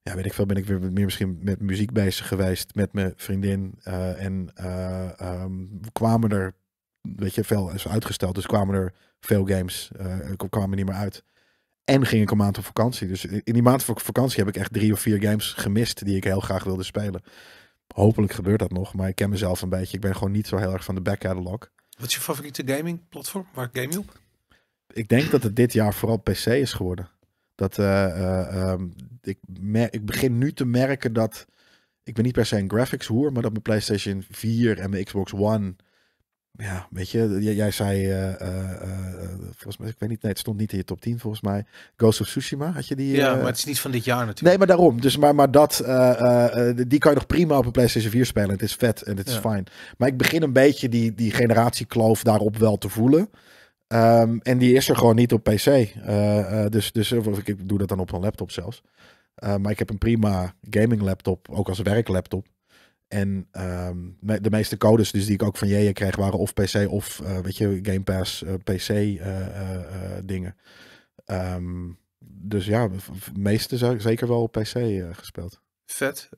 Speaker 1: ja, weet ik veel, ben ik weer meer misschien met muziek bezig geweest. Met mijn vriendin. Eh, en eh, ehm, kwamen er, weet je, veel is uitgesteld. Dus kwamen er veel games. kwamen niet meer uit. En ging ik een maand op vakantie. Dus in die maand van vakantie heb ik echt drie of vier games gemist die ik heel graag wilde spelen. Hopelijk gebeurt dat nog, maar ik ken mezelf een beetje. Ik ben gewoon niet zo heel erg van de back catalog.
Speaker 2: Wat is je favoriete gaming platform? Waar game je op?
Speaker 1: Ik denk dat het dit jaar vooral PC is geworden. Dat uh, uh, ik, ik begin nu te merken dat ik ben niet per se een graphics hoer, maar dat mijn PlayStation 4 en mijn Xbox One ja, weet je, jij, zei, eh, eh, eh, volgens mij, ik weet niet, nee, het stond niet in je top 10 volgens mij. Ghost of Tsushima, had je die? Ja, maar het is niet van dit jaar natuurlijk. Nee, maar daarom. Dus, maar, maar dat, die kan je nog prima op een PlayStation 4 spelen. Het is vet en het is fijn. Maar ik begin een beetje die, die generatiekloof daarop wel te voelen. Ehm, en die is er gewoon niet op PC. dus dus ik, doe dat dan op een laptop zelfs. maar ik heb een prima gaming laptop, ook als werklaptop. En ehm, de meeste codes dus die ik ook van je kreeg waren of PC of eh, weet je, Game Pass eh, PC eh, dingen. Ehm, dus ja, de meeste zeker wel op PC gespeeld.
Speaker 2: Vet.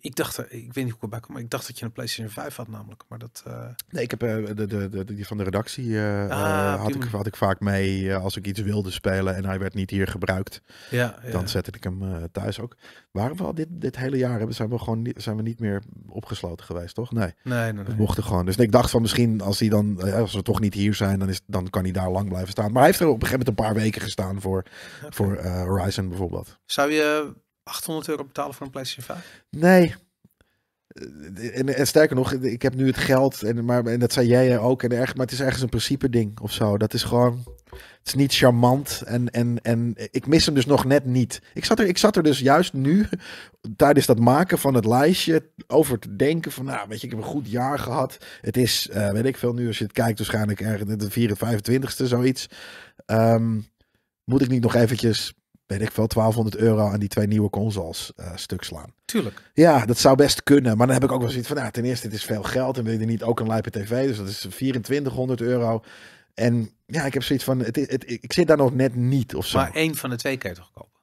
Speaker 2: Ik dacht, eh, ik weet niet hoe ik erbij kom maar ik dacht dat je een PlayStation 5 had namelijk. Maar dat, eh,
Speaker 1: Nee, ik heb eh, de, de, de, die van de redactie ah, had, ik, had ik vaak mee als ik iets wilde spelen en hij werd niet hier gebruikt. Ja, Dan zette ik hem thuis ook. Waren we al dit, dit hele jaar, hebben, zijn, we gewoon niet, zijn we niet meer opgesloten geweest, toch? Nee, nee, nee, er gewoon. Dus ik dacht van misschien als, hij dan, als we toch niet hier zijn, dan, is, dan kan hij daar lang blijven staan. Maar hij heeft er op een gegeven moment een paar weken gestaan voor, voor Horizon bijvoorbeeld.
Speaker 2: Zou je 800 euro betalen voor een PlayStation 5?
Speaker 1: Nee. Eh, en, en, sterker nog, ik heb nu het geld, en, maar, en dat zei jij ook, en erg, maar het is ergens een principe ding of zo. Dat is gewoon, het is niet charmant en, en, en ik mis hem dus nog net niet. Ik zat, er, ik zat er dus juist nu, tijdens dat maken van het lijstje, over te denken van, nou weet je, ik heb een goed jaar gehad. Het is, eh, weet ik veel nu, als je het kijkt waarschijnlijk ergens de 24, 25ste, zoiets. Ehm, moet ik niet nog eventjes weet ik veel, 1200 euro aan die twee nieuwe consoles eh, stuk slaan. Tuurlijk. Ja, dat zou best kunnen. Maar dan heb ik ook wel zoiets van, nou, ten eerste, dit is veel geld en wil je er niet ook een lijpe tv. Dus dat is 2400 euro. En ja, ik heb zoiets van, het, het, het, ik zit daar nog net niet of zo. Maar één van
Speaker 2: de twee kan je toch kopen?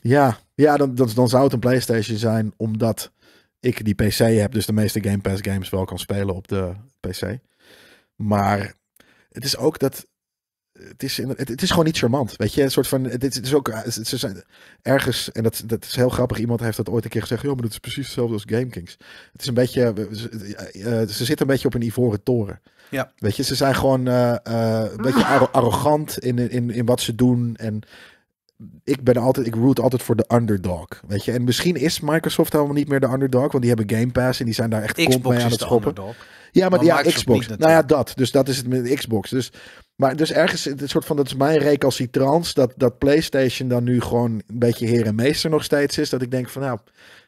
Speaker 1: Ja, ja dan, dan, dan zou het een Playstation zijn, omdat ik die PC heb. Dus de meeste Game Pass games wel kan spelen op de PC. Maar het is ook dat het, is, het is gewoon niet charmant. Weet je, een soort van. dit is ook. Eh, ze zijn ergens. En dat, dat is heel grappig. Iemand heeft dat ooit een keer gezegd. Joh, maar dat is precies hetzelfde als Game Kings. Het is een beetje. Ze, eh, ze zitten een beetje op een ivoren toren. Ja. Weet je, ze zijn gewoon eh, een beetje ah. arrogant in, in, in wat ze doen. En ik ben altijd, ik root altijd voor de underdog. Weet je, en misschien is Microsoft helemaal niet meer de underdog, want die hebben Game Pass en die zijn daar echt Xbox mee aan het schoppen. Ja, maar, ja, Xbox. nou ja, dat. Dus dat is het met Xbox. Dus, maar dus ergens, het soort van, dat is mijn recalcitrans, dat, dat PlayStation dan nu gewoon een beetje heer en meester nog steeds is. Dat ik denk van, nou,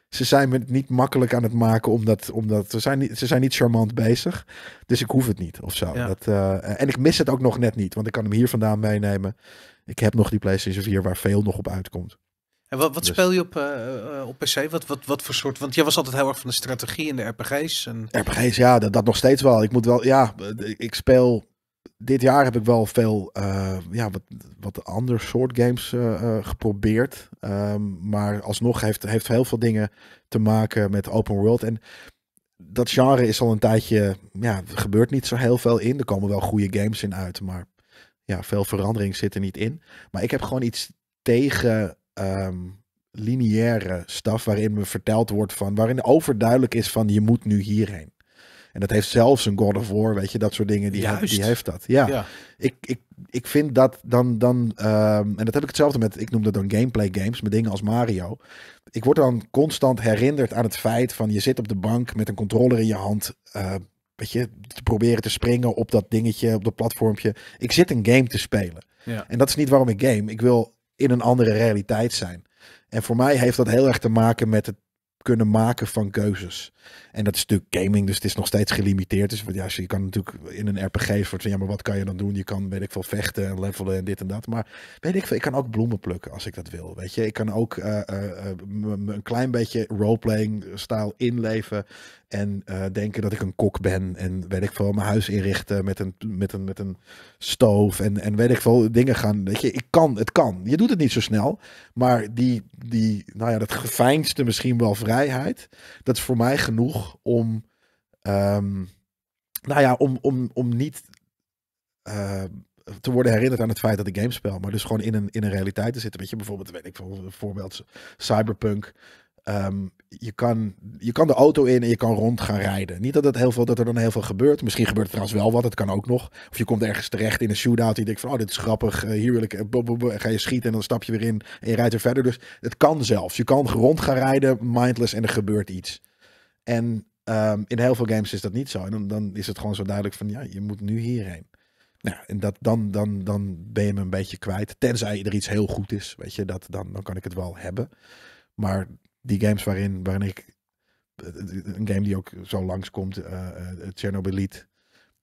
Speaker 1: ze zijn me niet makkelijk aan het maken, omdat, omdat ze, zijn niet, ze zijn niet charmant bezig. Dus ik hoef het niet of zo. Dat, eh, en ik mis het ook nog net niet, want ik kan hem hier vandaan meenemen. Ik heb nog die PlayStation 4 waar veel nog op uitkomt.
Speaker 2: En wat, wat dus- speel je op, uh, op PC? Wat, wat, wat voor soort? Want jij was altijd heel erg van de strategie in de RPG's. En...
Speaker 1: RPG's, ja, dat, dat nog steeds wel. Ik moet wel, ja, ik speel dit jaar heb ik wel veel eh, ja, wat, wat andere soort games eh, eh, geprobeerd. Ehm, maar alsnog heeft, heeft heel veel dingen te maken met open world. En dat genre is al een tijdje, ja, er gebeurt niet zo heel veel in. Er komen wel goede games in uit, maar ja, veel verandering zit er niet in. Maar ik heb gewoon iets tegen ehm, lineaire staf waarin me verteld wordt van, waarin overduidelijk is van je moet nu hierheen. En dat heeft zelfs een God of War, weet je, dat soort dingen. Die, die heeft dat. Ja. Ik, ik, ik vind dat dan. dan ehm, en dat heb ik hetzelfde met. Ik noem dat dan gameplay games. Met dingen als Mario. Ik word dan constant herinnerd aan het feit van je zit op de bank met een controller in je hand. Uh, weet je, te proberen te springen op dat dingetje, op dat platformpje. Ik zit een game te spelen. Ja. En dat is niet waarom ik game. Ik wil in een andere realiteit zijn. En voor mij heeft dat heel erg te maken met het kunnen maken van keuzes. En dat is natuurlijk gaming, dus het is nog steeds gelimiteerd. Dus ja, je kan natuurlijk in een RPG soort van, ja, maar wat kan je dan doen? Je kan, weet ik veel, vechten en levelen en dit en dat. Maar weet ik veel, ik kan ook bloemen plukken als ik dat wil, weet je. Ik kan ook uh, een klein beetje roleplaying staal inleven en denken dat ik een kok ben en weet ik veel, mijn huis inrichten met een, met een, met een stoof en, en weet ik veel, dingen gaan, weet je. Ik kan, het kan. Je doet het niet zo snel, maar die, die nou ja, dat geveinsde misschien wel vrijheid, dat is voor mij genoeg om, ehm, nou ja, om, om, om niet eh, te worden herinnerd aan het feit dat ik games speel, maar dus gewoon in een, in een realiteit te zitten. Weet je, bijvoorbeeld, weet ik bijvoorbeeld Cyberpunk. Ehm, je, kan, je kan de auto in en je kan rond gaan rijden. Niet dat, het heel veel, dat er dan heel veel gebeurt. Misschien gebeurt er trouwens wel wat, Het kan ook nog. Of je komt ergens terecht in een shootout en je denkt van... oh, dit is grappig, eh, hier wil ik... Eh, ga je schieten en dan stap je weer in en je rijdt er verder. Dus het kan zelfs. Je kan rond gaan rijden, mindless, en er gebeurt iets. En ehm, in heel veel games is dat niet zo. En dan, dan, is het gewoon zo duidelijk van ja, je moet nu hierheen. Nou, en dat, dan, dan, dan ben je me een beetje kwijt. Tenzij er iets heel goed is, weet je, dat, dan, dan kan ik het wel hebben. Maar die games waarin, waarin ik een game die ook zo langskomt, uh, eh, Chernobylite. Eh,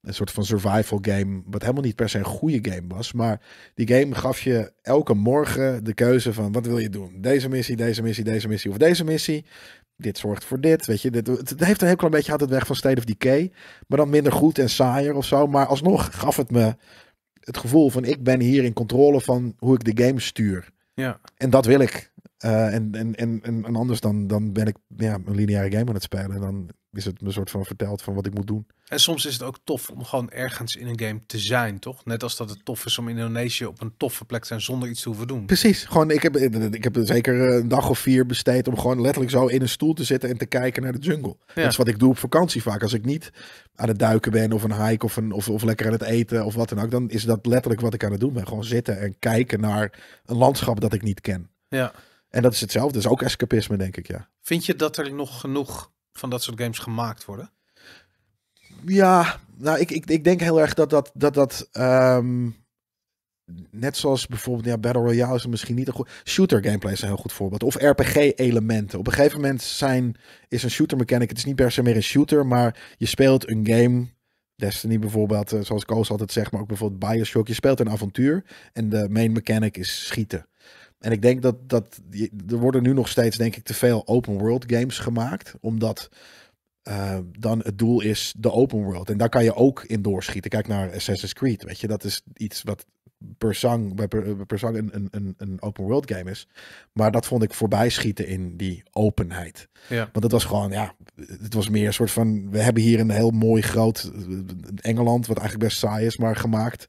Speaker 1: een soort van survival game, wat helemaal niet per se een goede game was. Maar die game gaf je elke morgen de keuze van wat wil je doen? Deze missie, deze missie, deze missie of deze missie dit zorgt voor dit. Weet je, dit, het heeft een heel klein beetje altijd het weg van State of Decay. Maar dan minder goed en saaier of zo. Maar alsnog gaf het me het gevoel van ik ben hier in controle van hoe ik de game stuur. Ja. En dat wil ik. Eh, en, en, en, en anders dan, dan ben ik ja, een lineaire game aan het spelen. dan is het een soort van verteld van wat ik moet doen.
Speaker 2: En soms is het ook tof om gewoon ergens in een game te zijn, toch? Net als dat het tof is om in Indonesië op een toffe plek te zijn zonder iets te hoeven doen.
Speaker 1: Precies. Gewoon, ik heb, ik heb zeker een dag of vier besteed om gewoon letterlijk zo in een stoel te zitten en te kijken naar de jungle. Dat is wat ik doe op vakantie vaak. Als ik niet aan het duiken ben of een hike of, een, of, of lekker aan het eten of wat dan ook, dan is dat letterlijk wat ik aan het doen ben. Gewoon zitten en kijken naar een landschap dat ik niet ken. Ja. En dat is hetzelfde. Dat is ook escapisme, denk ik, ja.
Speaker 2: Vind je dat er nog genoeg van dat soort games gemaakt worden?
Speaker 1: Ja, nou, ik, ik, ik denk heel erg dat dat. dat, dat ehm, net zoals bijvoorbeeld ja, Battle Royale is misschien niet een goed. Shooter gameplay is een heel goed voorbeeld. Of RPG-elementen. Op een gegeven moment zijn, is een shooter mechanic. Het is niet per se meer een shooter, maar je speelt een game. Destiny bijvoorbeeld, eh, zoals Koos altijd zegt, maar ook bijvoorbeeld Bioshock. Je speelt een avontuur en de main mechanic is schieten. En ik denk dat, dat er worden nu nog steeds, denk ik, te veel open world games gemaakt. Omdat eh, dan het doel is de open world. En daar kan je ook in doorschieten. Kijk naar Assassin's Creed, weet je. Dat is iets wat per sang, eh, per, sang een, een, een open world game is. Maar dat vond ik voorbij schieten in die openheid. Ja. Want het was gewoon, ja, het was meer een soort van... We hebben hier een heel mooi groot eh, Engeland, wat eigenlijk best saai is, maar gemaakt.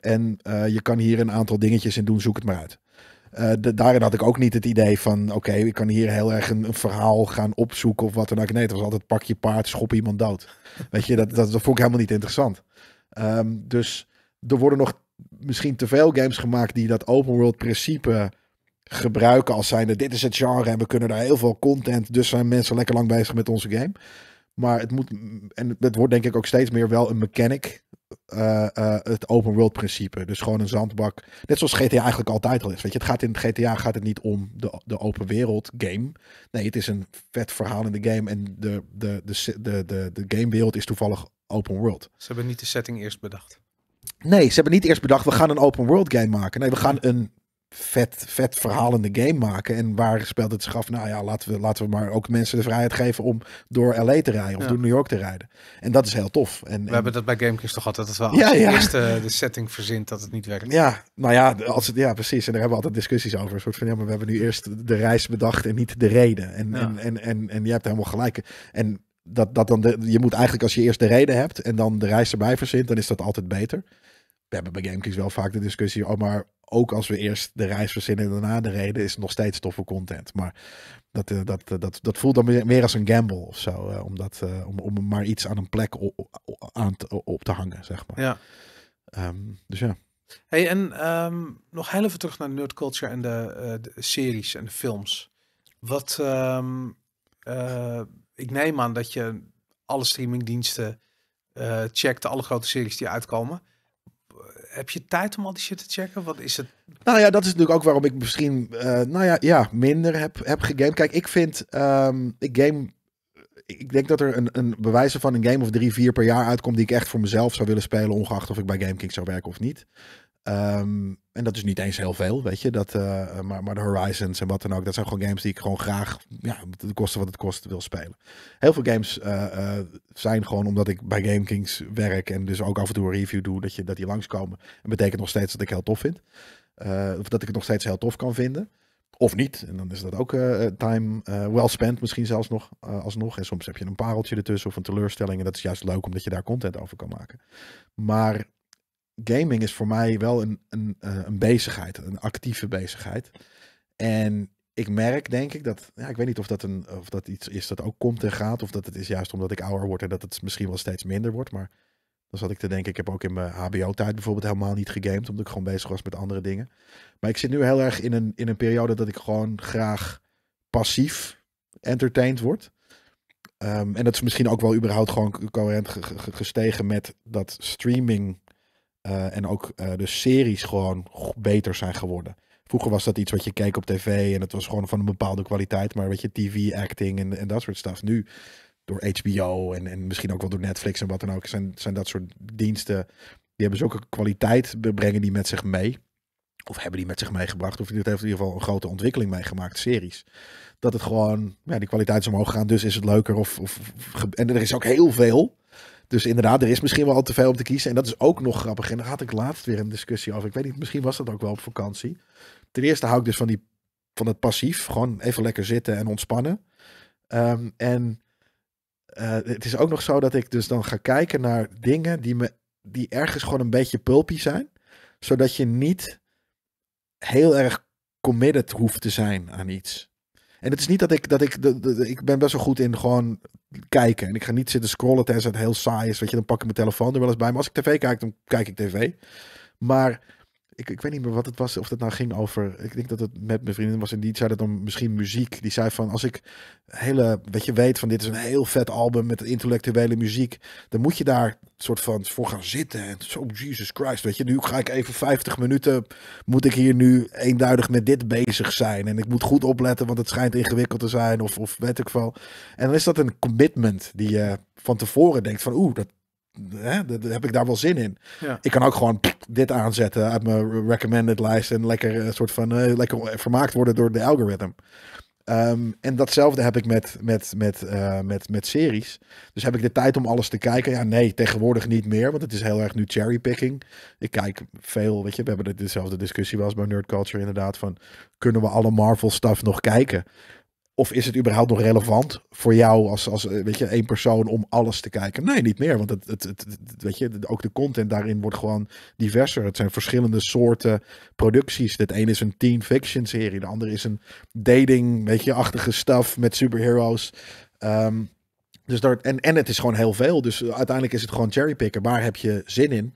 Speaker 1: En je kan hier een aantal dingetjes in doen, zoek het maar uit. Eh, daarin had ik ook niet het idee van, oké, ik kan hier heel erg een, verhaal gaan opzoeken of wat dan ook. Nee, het was altijd pak je paard, schop iemand dood. Weet je, dat, dat, vond ik helemaal niet interessant. Ehm, dus er worden nog misschien te veel games gemaakt die dat open world principe gebruiken als zijnde dit is het genre en we kunnen daar heel veel content, dus zijn mensen lekker lang bezig met onze game. Maar het moet, en het wordt denk ik ook steeds meer wel een mechanic eh, eh, het open world principe. Dus gewoon een zandbak. Net zoals GTA eigenlijk altijd al is. Weet je, het gaat in GTA gaat het niet om de, de open wereld game. Nee, het is een vet verhaal in de game. En de, de, de, de, de, de gamewereld is toevallig open world. Ze
Speaker 2: hebben niet de setting eerst bedacht.
Speaker 1: Nee, ze hebben niet eerst bedacht, we gaan een open world game maken. Nee, we gaan een vet, vet verhalende game maken. En waar speelt het zich af? Nou ja, laten we, laten we maar ook mensen de vrijheid geven om door LA te rijden of door New York te rijden. En dat is heel tof. En, we hebben dat
Speaker 2: bij Gamekings toch altijd, dat wel ja, als eerst eh, de setting verzint dat het niet werkt. Ja,
Speaker 1: nou ja, als het, ja, precies. En daar hebben we altijd discussies over. Een soort van, ja, maar we hebben nu eerst de reis bedacht en niet de reden. En, en, en, en, en je hebt helemaal gelijk. En dat, dat dan de, je moet eigenlijk als je eerst de reden hebt en dan de reis erbij verzint, dan is dat altijd beter. We hebben bij Gamekings wel vaak de discussie, oh maar ook als we eerst de reis verzinnen en daarna de reden, is het nog steeds toffe content. Maar dat, eh, dat, eh, dat, dat voelt dan meer, als een gamble of zo. Eh, om, om, om maar iets aan een plek op, aan te, op te hangen, zeg maar. Ja. Ehm, dus ja.
Speaker 2: Hey, en ehm, nog heel even terug naar nerd culture en de, series en de films. Wat, ehm, ik neem aan dat je alle streamingdiensten uh, checkt, alle grote series die uitkomen heb je tijd om al die shit te checken? Wat is het?
Speaker 1: Nou ja, dat is natuurlijk ook waarom ik misschien, eh, nou ja, ja, minder heb, heb gegamed. Kijk, ik vind, um, ik game ik denk dat er een, een bewijzen van een game of drie, vier per jaar uitkomt die ik echt voor mezelf zou willen spelen, ongeacht of ik bij Gamekick zou werken of niet. Ehm, en dat is niet eens heel veel, weet je. Dat, eh, maar, maar de Horizons en wat dan ook, dat zijn gewoon games die ik gewoon graag, ja, de kosten wat het kost, wil spelen. Heel veel games eh, eh, zijn gewoon omdat ik bij GameKings werk en dus ook af en toe een review doe, dat, je, dat die langskomen. En betekent nog steeds dat ik heel tof vind. of dat ik het nog steeds heel tof kan vinden. Of niet. En dan is dat ook time well spent misschien zelfs nog alsnog. En soms heb je een pareltje ertussen of een teleurstelling. En dat is juist leuk omdat je daar content over kan maken. Maar gaming is voor mij wel een, een, eh, een bezigheid, een actieve bezigheid. En ik merk, denk ik, dat. Ja, ik weet niet of dat, een, of dat iets is dat ook komt en gaat. Of dat het is juist omdat ik ouder word en dat het misschien wel steeds minder wordt. Maar dan zat ik te denken, ik heb ook in mijn HBO-tijd bijvoorbeeld helemaal niet gegamed. Omdat ik gewoon bezig was met andere dingen. Maar ik zit nu heel erg in een, in een periode dat ik gewoon graag passief entertained word. Ehm, en dat is misschien ook wel überhaupt gewoon coherent gestegen met dat streaming eh, en ook eh, de series gewoon beter zijn geworden. Vroeger was dat iets wat je keek op tv en het was gewoon van een bepaalde kwaliteit. Maar weet je, tv-acting en, en dat soort stuff. Nu door HBO en, en misschien ook wel door Netflix en wat dan ook, zijn, zijn dat soort diensten. Die hebben zulke kwaliteit, brengen die met zich mee. Of hebben die met zich meegebracht. Of het heeft in ieder geval een grote ontwikkeling meegemaakt, series. Dat het gewoon, ja, die kwaliteit is omhoog gaan, dus is het leuker. Of, of, en er is ook heel veel dus inderdaad, er is misschien wel al te veel om te kiezen. En dat is ook nog grappig. En daar had ik laatst weer een discussie over. Ik weet niet, misschien was dat ook wel op vakantie. Ten eerste hou ik dus van, die, van het passief. Gewoon even lekker zitten en ontspannen. Ehm, en eh, het is ook nog zo dat ik dus dan ga kijken naar dingen die, me, die ergens gewoon een beetje pulpy zijn. Zodat je niet heel erg committed hoeft te zijn aan iets. En het is niet dat ik, dat ik, ik ben best wel goed in gewoon kijken. En ik ga niet zitten scrollen tenzij het heel saai is. Weet je, dan pak ik mijn telefoon er wel eens bij. Maar als ik tv kijk, dan kijk ik tv. Maar ik, ik weet niet meer wat het was, of dat nou ging over. Ik denk dat het met mijn vriendin was en die zei dat dan misschien muziek. Die zei van als ik hele, dat je weet van dit is een heel vet album met intellectuele muziek, dan moet je daar soort van voor gaan zitten. En zo, Jesus Christ, weet je, nu ga ik even 50 minuten, moet ik hier nu eenduidig met dit bezig zijn. En ik moet goed opletten, want het schijnt ingewikkeld te zijn, of, of weet ik wel. En dan is dat een commitment die je van tevoren denkt van, oeh, dat, hè, heb ik daar wel zin in. Ik kan ook gewoon dit aanzetten uit mijn recommended lijst en lekker een eh, soort van eh, lekker vermaakt worden door de algoritme. Ehm, en datzelfde heb ik met, met, met, eh, met, met series. Dus heb ik de tijd om alles te kijken? Ja, nee, tegenwoordig niet meer. Want het is heel erg nu cherrypicking. Ik kijk veel, weet je, we hebben dezelfde discussie wel eens bij Nerd Culture inderdaad. Van, kunnen we alle Marvel stuff nog kijken? Of is het überhaupt nog relevant voor jou als, als eh, weet je, één persoon om alles te kijken? Nee, niet meer. Want het, het, het, weet je, ook de content daarin wordt gewoon diverser. Het zijn verschillende soorten producties. Het een is een teen fiction serie. De andere is een dating, weet je, achtige stuff met superheroes. Ehm, dus daar, en, en het is gewoon heel veel. Dus uiteindelijk is het gewoon cherrypicken. Waar heb je zin in?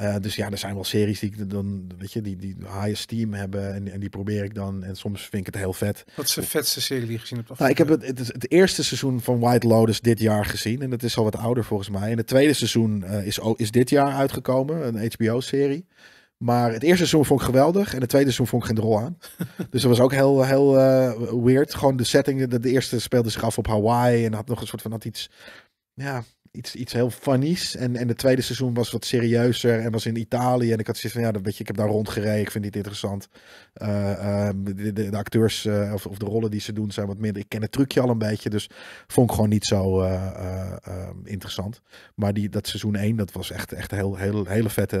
Speaker 1: Eh, dus ja, er zijn wel series die ik dan, weet je, die, die high esteem hebben en, en die probeer ik dan. En soms vind ik het heel vet.
Speaker 2: Wat is de vetste serie die je gezien hebt? Nou, ik heb het,
Speaker 1: het, eerste seizoen van White Lotus dit jaar gezien. En dat is al wat ouder volgens mij. En het tweede seizoen uh, is, is dit jaar uitgekomen, een HBO-serie. Maar het eerste seizoen vond ik geweldig en het tweede seizoen vond ik geen rol aan. dus dat was ook heel, heel eh, weird. Gewoon de setting, de, de eerste speelde zich af op Hawaii en had nog een soort van, dat iets, ja, iets, iets heel funnies. En, en het tweede seizoen was wat serieuzer en was in Italië. En ik had zoiets van, ja, dat, weet je, ik heb daar rondgereden, ik vind dit interessant. Eh, ehm, de, de, acteurs eh, of, of de rollen die ze doen zijn wat minder. Ik ken het trucje al een beetje, dus vond ik gewoon niet zo eh, ehm, interessant. Maar die, dat seizoen 1, dat was echt, echt heel, heel, hele vette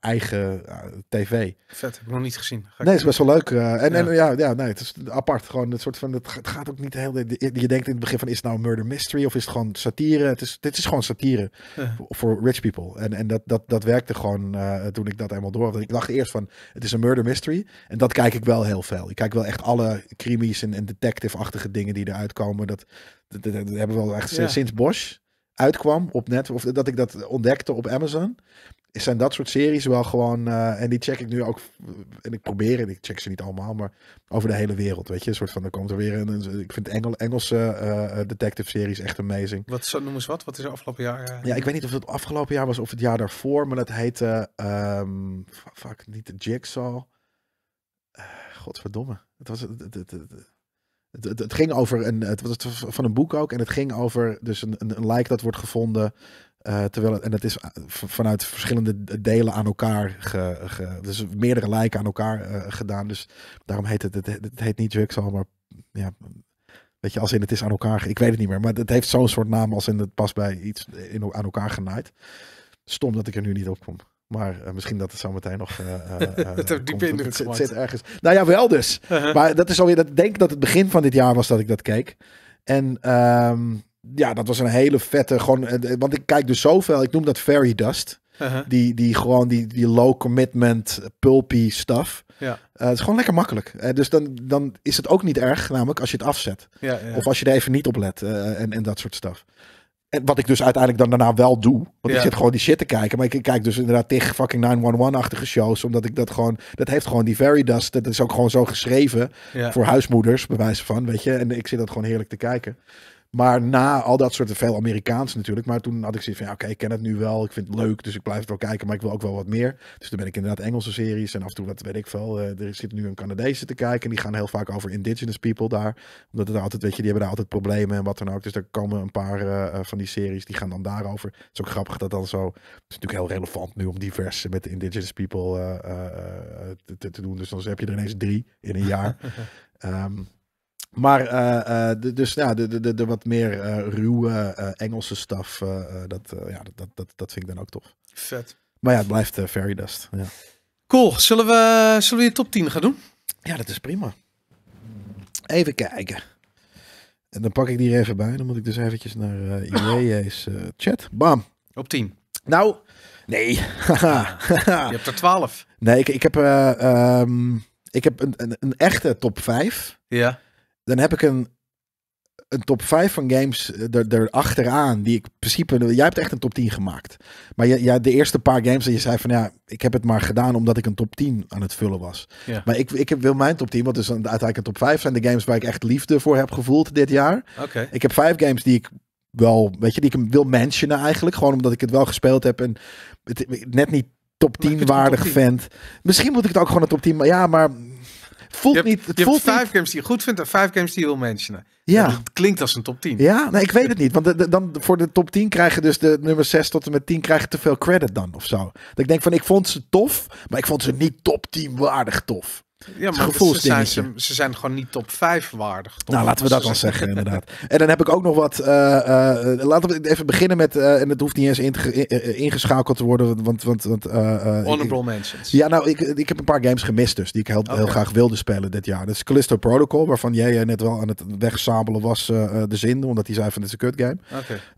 Speaker 1: eigen tv.
Speaker 2: Vet, heb ik nog niet gezien.
Speaker 1: nee, het is best wel leuk. en ja, en, ja, ja nee, het is apart. Gewoon het soort van, het gaat ook niet heel... Je denkt in het begin van, is het nou een murder mystery of is het gewoon satire? Het is, is gewoon satire voor rich people. En, en dat, dat, dat werkte gewoon eh, toen ik dat eenmaal door had. Ik dacht eerst van, het is een murder mystery. En dat kijk ik wel heel veel. Ik kijk wel echt alle crimies en, en detective-achtige dingen die eruit komen. Dat, dat, dat hebben we wel echt sinds Bosch uitkwam op net, of dat ik dat ontdekte op Amazon, zijn dat soort series wel gewoon. Eh, en die check ik nu ook. En ik probeer, en ik check ze niet allemaal, maar over de hele wereld. Weet je, een soort van. Er komt er weer een. Ik vind Engel, Engelse eh, eh, detective series echt amazing.
Speaker 2: Wat zo, noem eens wat? Wat is er afgelopen jaar? Ja, ik weet niet of
Speaker 1: het afgelopen jaar was of het jaar daarvoor, maar dat heette. Um, fuck, niet de Jigsaw. godverdomme. Het was. Het, het, het, het, ging over een. Het was van een boek ook. En het ging over dus een, een, een lijk dat wordt gevonden. Uh, terwijl, en dat is eh, vanuit verschillende delen aan elkaar, ge, dus meerdere lijken aan elkaar eh, gedaan. Dus daarom heet het, het, het heet niet Jigsaw, maar ja, weet je, als in het is aan elkaar, ik weet het niet meer. Maar het heeft zo'n soort naam als in het past bij iets in, aan elkaar genaaid. Stom dat ik er nu niet op kom. Maar misschien dat het zo meteen nog. diep in zit ergens. Nou ja, wel dus. Uh-huh. Maar dat is alweer. Dat, denk dat het begin van dit jaar was dat ik dat keek. En ehm, ja, dat was een hele vette. Gewoon, eh, want ik kijk dus zoveel. Ik noem dat fairy dust. Uh-huh. die, die gewoon die, die low commitment, pulpy stuff. Ja. Eh, het is gewoon lekker makkelijk. Eh, dus dan, dan is het ook niet erg, namelijk als je het afzet. Ja, ja. Of als je er even niet op let en, en dat soort stuff. En wat ik dus uiteindelijk dan daarna wel doe. Want ik zit gewoon die shit te kijken. Maar ik, kijk dus inderdaad tegen fucking 911-achtige shows. Omdat ik dat gewoon... Dat heeft gewoon die very dust. Dat is ook gewoon zo geschreven voor huismoeders, bij wijze van, weet je. En ik zit dat gewoon heerlijk te kijken. Maar na al dat soort veel Amerikaans natuurlijk. Maar toen had ik zoiets van, ja, oké, ik ken het nu wel. Ik vind het leuk, dus ik blijf het wel kijken. Maar ik wil ook wel wat meer. Dus toen ben ik inderdaad Engelse series. En af en toe, wat weet ik veel. Eh, er zit nu een Canadese te kijken. En die gaan heel vaak over indigenous people daar. Omdat het altijd, weet je, die hebben daar altijd problemen en wat dan ook. Dus daar komen een paar eh, eh, van die series, die gaan dan daarover. Het is ook grappig dat dan zo... Het is natuurlijk heel relevant nu om divers met de indigenous people te, doen. Dus dan heb je er ineens drie in een jaar. um, Maar eh, eh, de, dus ja, de, de, de wat meer eh, ruwe Engelse staf, dat, ja, dat, dat, dat vind ik dan ook tof. Vet. Maar ja, het blijft Fairy Dust. Ja.
Speaker 2: Cool. Zullen we, zullen we je top 10 gaan doen?
Speaker 1: Ja, dat is prima. Even kijken. En dan pak ik die er even bij. Dan moet ik dus eventjes naar IEA's chat. Bam. Op 10. Nou, nee. je
Speaker 2: hebt er 12.
Speaker 1: Nee, ik, ik heb, ehm, ik heb een, een, een echte top 5. Ja dan heb ik een, een top 5 van games er, eh, achteraan Die ik in principe. Jij hebt echt een top 10 gemaakt. Maar je, ja, de eerste paar games dat je zei van ja, ik heb het maar gedaan omdat ik een top 10 aan het vullen was. Ja. Maar ik, ik wil mijn top 10, want dus uiteindelijk een top 5 zijn de games waar ik echt liefde voor heb gevoeld dit jaar. Oké. Ik heb vijf games die ik wel, weet je, die ik wil mentionen eigenlijk. Gewoon omdat ik het wel gespeeld heb en het, net niet top 10 waardig top Misschien moet ik het ook gewoon een top 10. Maar ja, maar
Speaker 2: voelt niet. Het je vijf games die je goed vindt en vijf games die je wil mentionen. Ja. dat klinkt als een
Speaker 1: top 10. Ja, nee, ik weet het niet. Want dan voor de top 10 krijgen dus de nummer 6 tot en met 10 krijgen te veel credit dan of zo. Dat ik denk van ik vond ze tof, maar ik vond ze niet top 10 waardig tof. Ja, maar ze,
Speaker 2: zijn, gewoon niet top 5 waardig. nou, laten we dat dan zeggen,
Speaker 1: inderdaad. En dan heb ik ook nog wat. Eh, eh, eh, laten we even beginnen met. en het hoeft niet eens ingeschakeld te worden. Want. want, want Honorable Mansions. mentions. Ja, nou, ik, ik heb een paar games gemist, dus. Die ik heel, graag wilde spelen dit jaar. Dat is Callisto Protocol, waarvan jij net wel aan het wegsabelen was. de zin, omdat hij zei van dit is een kut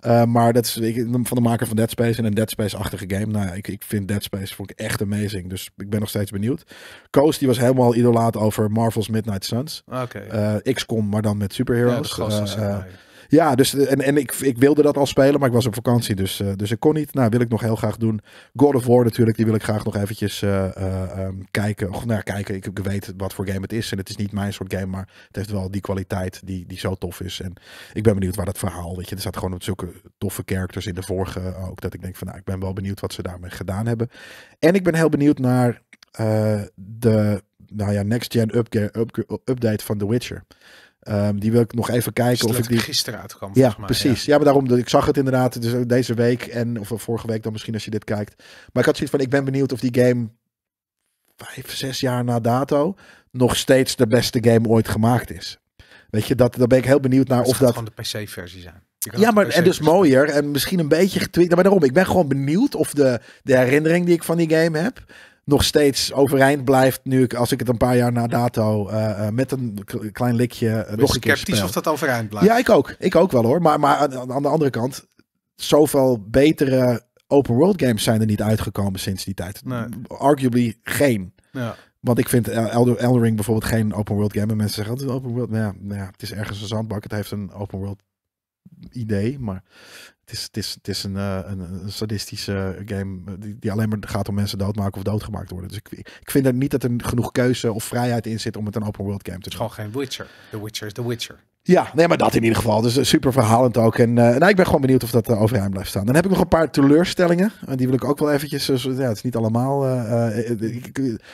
Speaker 1: game. maar dat is van de maker van Dead Space en een Dead Space-achtige game. Nou, ik, ik vind Dead Space vond ik echt amazing. Dus ik ben nog steeds benieuwd. Coast, die was helemaal al idolaat over Marvel's Midnight Suns. Okay. Eh, XCOM, maar dan met superheroes. Ja, eh, eh, ja, dus en, en ik, ik wilde dat al spelen, maar ik was op vakantie, dus, dus ik kon niet. Nou, wil ik nog heel graag doen. God of War natuurlijk, die wil ik graag nog eventjes ehm, kijken. Of, nou ja, kijken, ik, weet wat voor game het is. En het is niet mijn soort game, maar het heeft wel die kwaliteit die, die zo tof is. En ik ben benieuwd waar dat verhaal, weet je. Er zaten gewoon zulke toffe characters in de vorige ook, dat ik denk van, nou, ik ben wel benieuwd wat ze daarmee gedaan hebben. En ik ben heel benieuwd naar de nou ja, next-gen update van The Witcher. Ehm, die wil ik nog even kijken of ik die gisteren uitkwam. Ja, mij, precies. Ja. maar daarom ik zag het inderdaad dus eh, deze week en of eh, vorige week dan misschien als je dit kijkt. Maar ik had zoiets van ik ben benieuwd of die game vijf, zes jaar na dato nog steeds de beste game ooit gemaakt is. Weet je, dat, daar ben ik heel benieuwd naar. of dat van de
Speaker 2: PC-versie zijn. Ja, maar en dus
Speaker 1: mooier en misschien een beetje getweet. Nou, maar daarom, ik ben gewoon benieuwd of de, de herinnering die ik van die game heb, nog steeds overeind blijft. Nu ik, als ik het een paar jaar na dato eh, eh, met een klein likje eh, nog een keer speel. of dat overeind blijft. Ja, ik ook. Ik ook wel hoor. Maar, maar aan, de andere kant, zoveel betere open world games zijn er niet uitgekomen sinds die tijd. Arguably geen. Ja. Want ik vind Elder, Ring bijvoorbeeld geen open world game. En mensen zeggen, het open world. Nou ja, nou ja, het is ergens een zandbak. Het heeft een open world idee, maar het is, is, is een, eh, een, een sadistische game eh, die, die, alleen maar gaat om mensen doodmaken of doodgemaakt worden. Dus ik, ik vind er niet dat er genoeg keuze of vrijheid in zit om het een open world game te doen. is gewoon geen Witcher. The Witcher is The Witcher. Ja, nee, maar dat in ieder geval. Dus eh, super verhalend ook. En uh, nou, ik ben gewoon benieuwd of dat er overeind blijft staan. Dan heb ik nog een paar teleurstellingen. En die wil ik ook wel eventjes... ja, het is niet allemaal...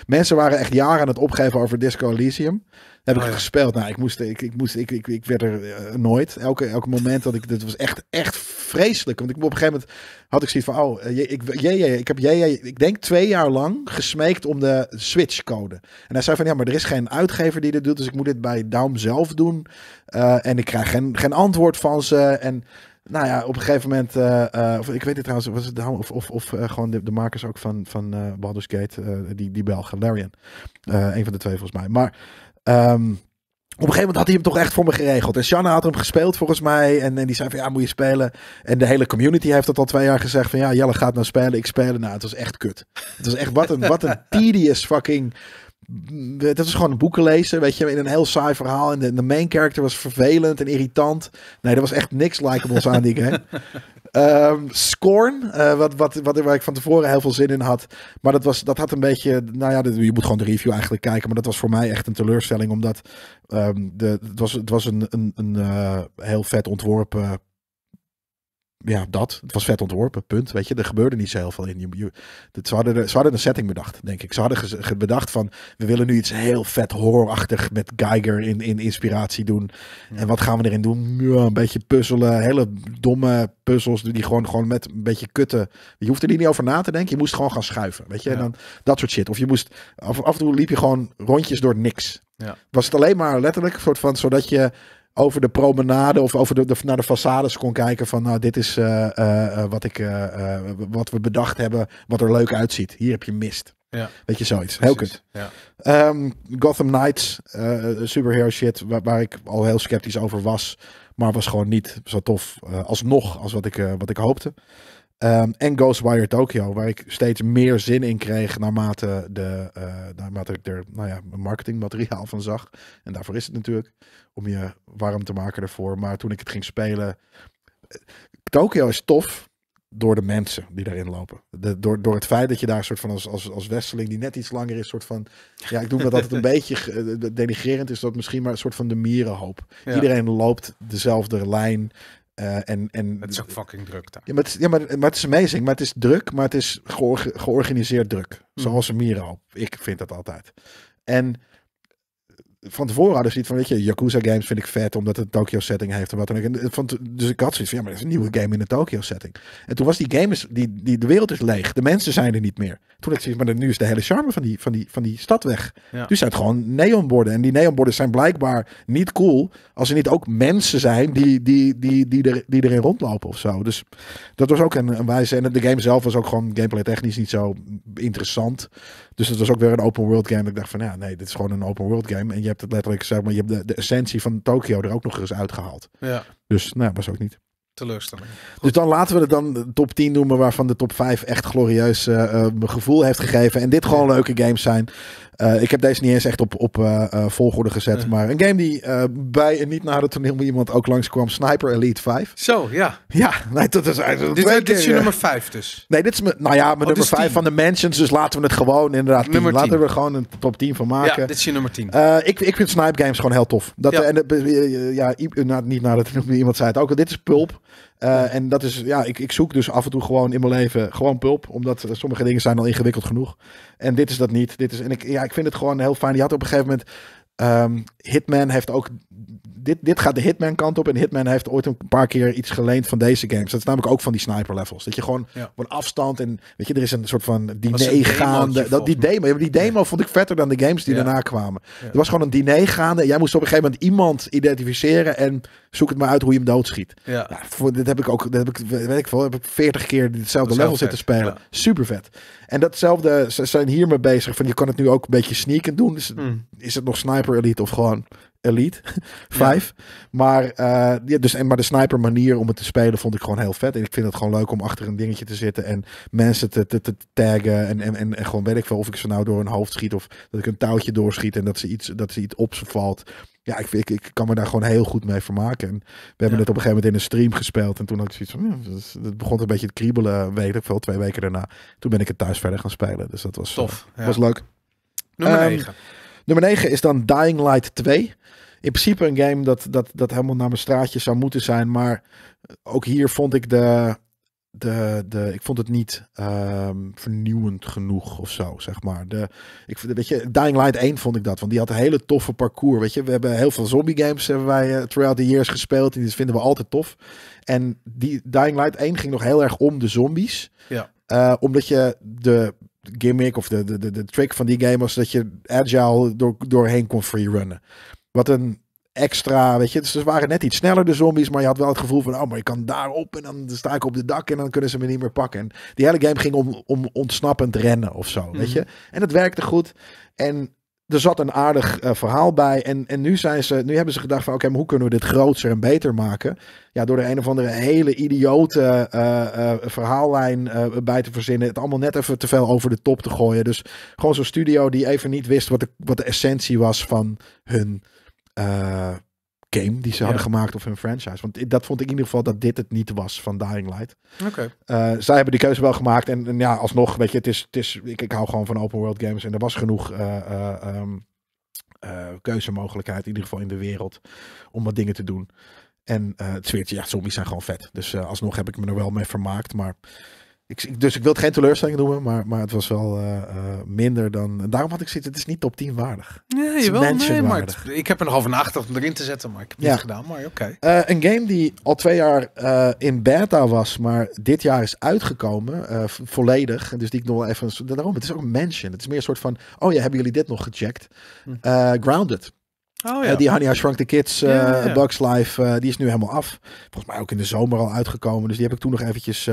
Speaker 1: mensen waren echt jaren aan het opgeven over Disco Elysium. heb ik oh, gespeeld. Nou, ik moest... Ik, ik, moest ik, ik, ik werd er nooit. Elke, elke moment dat ik... Dit was echt, echt vreselijk. Want ik, op een gegeven moment had ik zoiets van, oh, eh, ik, je, je, ik heb je, je, ik denk twee jaar lang gesmeekt om de Switch-code. En hij zei van, ja, maar er is geen uitgever die dit doet, dus ik moet dit bij Daum zelf doen. Eh, en ik krijg geen, geen antwoord van ze. En nou ja, op een gegeven moment, uh, of ik weet het trouwens, was het Daum of, of, of gewoon de, de, makers ook van, van Baldur's Gate, die, die Belgen, Larian. een van de twee volgens mij. Maar... Ehm, op een gegeven moment had hij hem toch echt voor me geregeld. En Shanna had hem gespeeld volgens mij. En, en die zei van ja, moet je spelen. En de hele community heeft dat al twee jaar gezegd. Van ja, Jelle gaat nou spelen, ik spelen. Nou, het was echt kut. Het was echt wat een, wat een tedious fucking... Het was gewoon boeken lezen, weet je, in een heel saai verhaal. En de, main character was vervelend en irritant. Nee, er was echt niks likeables aan die game. Ehm, scorn, eh, wat, wat, wat, waar ik van tevoren heel veel zin in had. Maar dat, was, dat had een beetje. Nou ja, je moet gewoon de review eigenlijk kijken. Maar dat was voor mij echt een teleurstelling. Omdat ehm, de, het was, het was een, een, een eh, heel vet ontworpen ja, dat. Het was vet ontworpen, punt. Weet je, er gebeurde niet zo heel veel in. Je, je, ze, hadden de ze hadden een setting bedacht, denk ik. Ze hadden bedacht van, we willen nu iets heel vet horrorachtig met Geiger in, in inspiratie doen. En wat gaan we erin doen? Ja, een beetje puzzelen, hele domme puzzels die gewoon, gewoon met een beetje kutten. Je hoefde er niet over na te denken, je moest gewoon gaan schuiven, weet je. En dan dat soort shit. Of je moest, af, af en toe liep je gewoon rondjes door niks. Ja. Was het alleen maar letterlijk, soort van, zodat je over de promenade of over de, naar de façades kon kijken van nou dit is eh, eh, eh, wat, ik, wat we bedacht hebben, wat er leuk uitziet. Hier heb je mist. Ja. Weet je, zoiets. Heel kut. Ja. Ehm, Gotham Knights, superhero shit, waar, waar, ik al heel sceptisch over was. Maar was gewoon niet zo tof alsnog als wat ik, wat ik hoopte. Um, en Ghostwire Tokyo, waar ik steeds meer zin in kreeg naarmate, de, eh, naarmate ik er nou ja, marketingmateriaal van zag. En daarvoor is het natuurlijk, om je warm te maken ervoor. Maar toen ik het ging spelen. Eh, Tokyo is tof door de mensen die daarin lopen. De, door, door het feit dat je daar soort van als, als, als westeling die net iets langer is, soort van. Ja, ik noem dat altijd een beetje eh, denigrerend is dat misschien maar een soort van de mierenhoop. Iedereen loopt dezelfde lijn. Eh, en, en, het is ook fucking druk daar. Ja, maar het, is, ja maar, maar, het is amazing. Maar het is druk, maar het is georganiseerd druk. Mm. Zoals een Miro. Ik vind dat altijd. En van tevoren hadden ze iets van, weet je, Yakuza games vind ik vet omdat het een Tokyo setting heeft en wat dan ook. En eh, van, dus ik had zoiets van, ja, maar dat is een nieuwe game in een Tokyo setting. En toen was die game, is, die, die, de wereld is leeg, de mensen zijn er niet meer. Toen had ik maar nu is de hele charme van die, van die, van die stad weg. Ja. Nu zijn het gewoon neonborden en die neonborden zijn blijkbaar niet cool als er niet ook mensen zijn die, die, die, die, er, die erin rondlopen of zo. Dus dat was ook een, een wijze, en de game zelf was ook gewoon gameplay technisch niet zo interessant. Dus het was ook weer een open world game. Ik dacht van ja, nee, dit is gewoon een open world game. En je hebt het letterlijk, zeg maar, je hebt de, de essentie van Tokio er ook nog eens uitgehaald. Ja. Dus nou, was ook niet. Teleurstelling. Dus dan laten we het dan top 10 noemen waarvan de top 5 echt glorieus eh, eh, gevoel heeft gegeven. En dit gewoon leuke games zijn. Uh, ik heb deze niet eens echt op, op eh, eh, volgorde gezet. Maar een game die bij en niet naar het toneel iemand ook langskwam. Sniper Elite 5.
Speaker 2: Zo, ja.
Speaker 1: Ja, dat is eigenlijk... Dit, is je nummer 5 dus? Nee, dit is mijn... Nou ja, mijn oh, nummer 5 van de Mansions. Dus laten we het gewoon inderdaad... Laten we er gewoon een top 10 van maken. Ja, dit is je nummer 10. ik, ik vind Snipe games gewoon heel tof. Dat, ja. En, ja, niet naar het toneel iemand zei het ook. Dit is Pulp. Eh, en dat is, ja, ik, ik zoek dus af en toe gewoon in mijn leven gewoon pulp. Omdat sommige dingen zijn al ingewikkeld genoeg. En dit is dat niet. Dit is, en ik, ja, ik vind het gewoon heel fijn. Je had op een gegeven moment. Ehm, Hitman heeft ook dit, dit gaat de Hitman kant op. En Hitman heeft ooit een paar keer iets geleend van deze games. Dat is namelijk ook van die sniper levels. Dat je gewoon op een afstand en weet je, er is een soort van diner gaande. Dat, die demo, die demo vond ik vetter dan de games die daarna kwamen. Ja. Er was gewoon een diner gaande. Jij moest op een gegeven moment iemand identificeren en zoek het maar uit hoe je hem doodschiet. Ja. Nou, voor dit heb ik ook, dat heb ik, weet ik veel, heb ik veertig keer hetzelfde level zitten spelen. Super vet. En datzelfde, ze zijn hiermee bezig van je kan het nu ook een beetje sneaken doen. Dus is het nog sniper elite of gewoon Elite 5. Maar, uh, ja, dus, en, maar de sniper manier om het te spelen vond ik gewoon heel vet. En ik vind het gewoon leuk om achter een dingetje te zitten en mensen te, te, te taggen. En, en, en, en, gewoon weet ik veel of ik ze nou door een hoofd schiet of dat ik een touwtje doorschiet en dat ze iets, dat ze iets op ze valt. Ja, ik, ik, ik kan me daar gewoon heel goed mee vermaken. En we hebben ja. het op een gegeven moment in een stream gespeeld. En toen had ik zoiets van, ja, het begon een beetje te kriebelen, weet ik veel, twee weken daarna. Toen ben ik het thuis verder gaan spelen. Dus dat was, Tof, eh, was leuk. Nummer 9. Ehm, nummer 9 is dan Dying Light 2 in principe een game dat, dat, dat helemaal naar mijn straatje zou moeten zijn. Maar ook hier vond ik de. De, de, ik vond het niet ehm, vernieuwend genoeg of zo, zeg maar. De, ik, weet je, Dying Light 1 vond ik dat, want die had een hele toffe parcours. Weet je, we hebben heel veel zombie games hebben wij uh, throughout the years gespeeld. En die vinden we altijd tof. En die Dying Light 1 ging nog heel erg om de zombies. Ja. Eh, omdat je de gimmick of de, de, de, trick van die game was dat je agile door, doorheen kon free runnen wat een extra, weet je. Dus ze waren net iets sneller, de zombies. Maar je had wel het gevoel van, oh, maar ik kan daarop. En dan sta ik op de dak en dan kunnen ze me niet meer pakken. En die hele game ging om, om ontsnappend rennen of zo, weet mhm. je. En dat werkte goed. En er zat een aardig eh, verhaal bij. En, en nu, zijn ze, nu hebben ze gedacht van... oké, maar hoe kunnen we dit groter en beter maken? Ja, door de een of andere hele idiote eh, eh, verhaallijn bij te verzinnen. Het allemaal net even te veel over de top te gooien. Dus gewoon zo'n studio die even niet wist... wat de, wat de essentie was van hun eh, game die ze hadden gemaakt of hun franchise. Want dat vond ik in ieder geval dat dit het niet was van Dying Light. Oké. Okay. Eh, zij hebben die keuze wel gemaakt. En, ja, alsnog, weet je, het is, het is, ik, ik hou gewoon van open world games. En er was genoeg um, keuzemogelijkheid, in ieder geval in de wereld, om wat dingen te doen. En het zweertje, ja, zombies zijn gewoon vet. Dus alsnog heb ik me er wel mee vermaakt. Maar dus ik wil geen teleurstelling noemen, maar, maar het was wel eh, eh, minder dan. Daarom had ik zitten, het is niet top 10 waardig. Nee, wel nee, maar
Speaker 2: ik heb er nog over acht om erin te zetten, maar ik heb het niet gedaan. Maar oké.
Speaker 1: Eh, een game die al twee jaar in beta was, maar dit jaar is uitgekomen, volledig. Dus die ik nog wel even. Daarom, het is ook een mention. Het is meer een soort van: oh ja, hebben jullie dit nog gecheckt? Hm. Grounded. Oh, ja. Eh, die Honey I Shrunk the Kids, ja, eh, Bugs Life, eh, die is nu helemaal af. Volgens mij ook in de zomer al uitgekomen. Dus die heb ik toen nog eventjes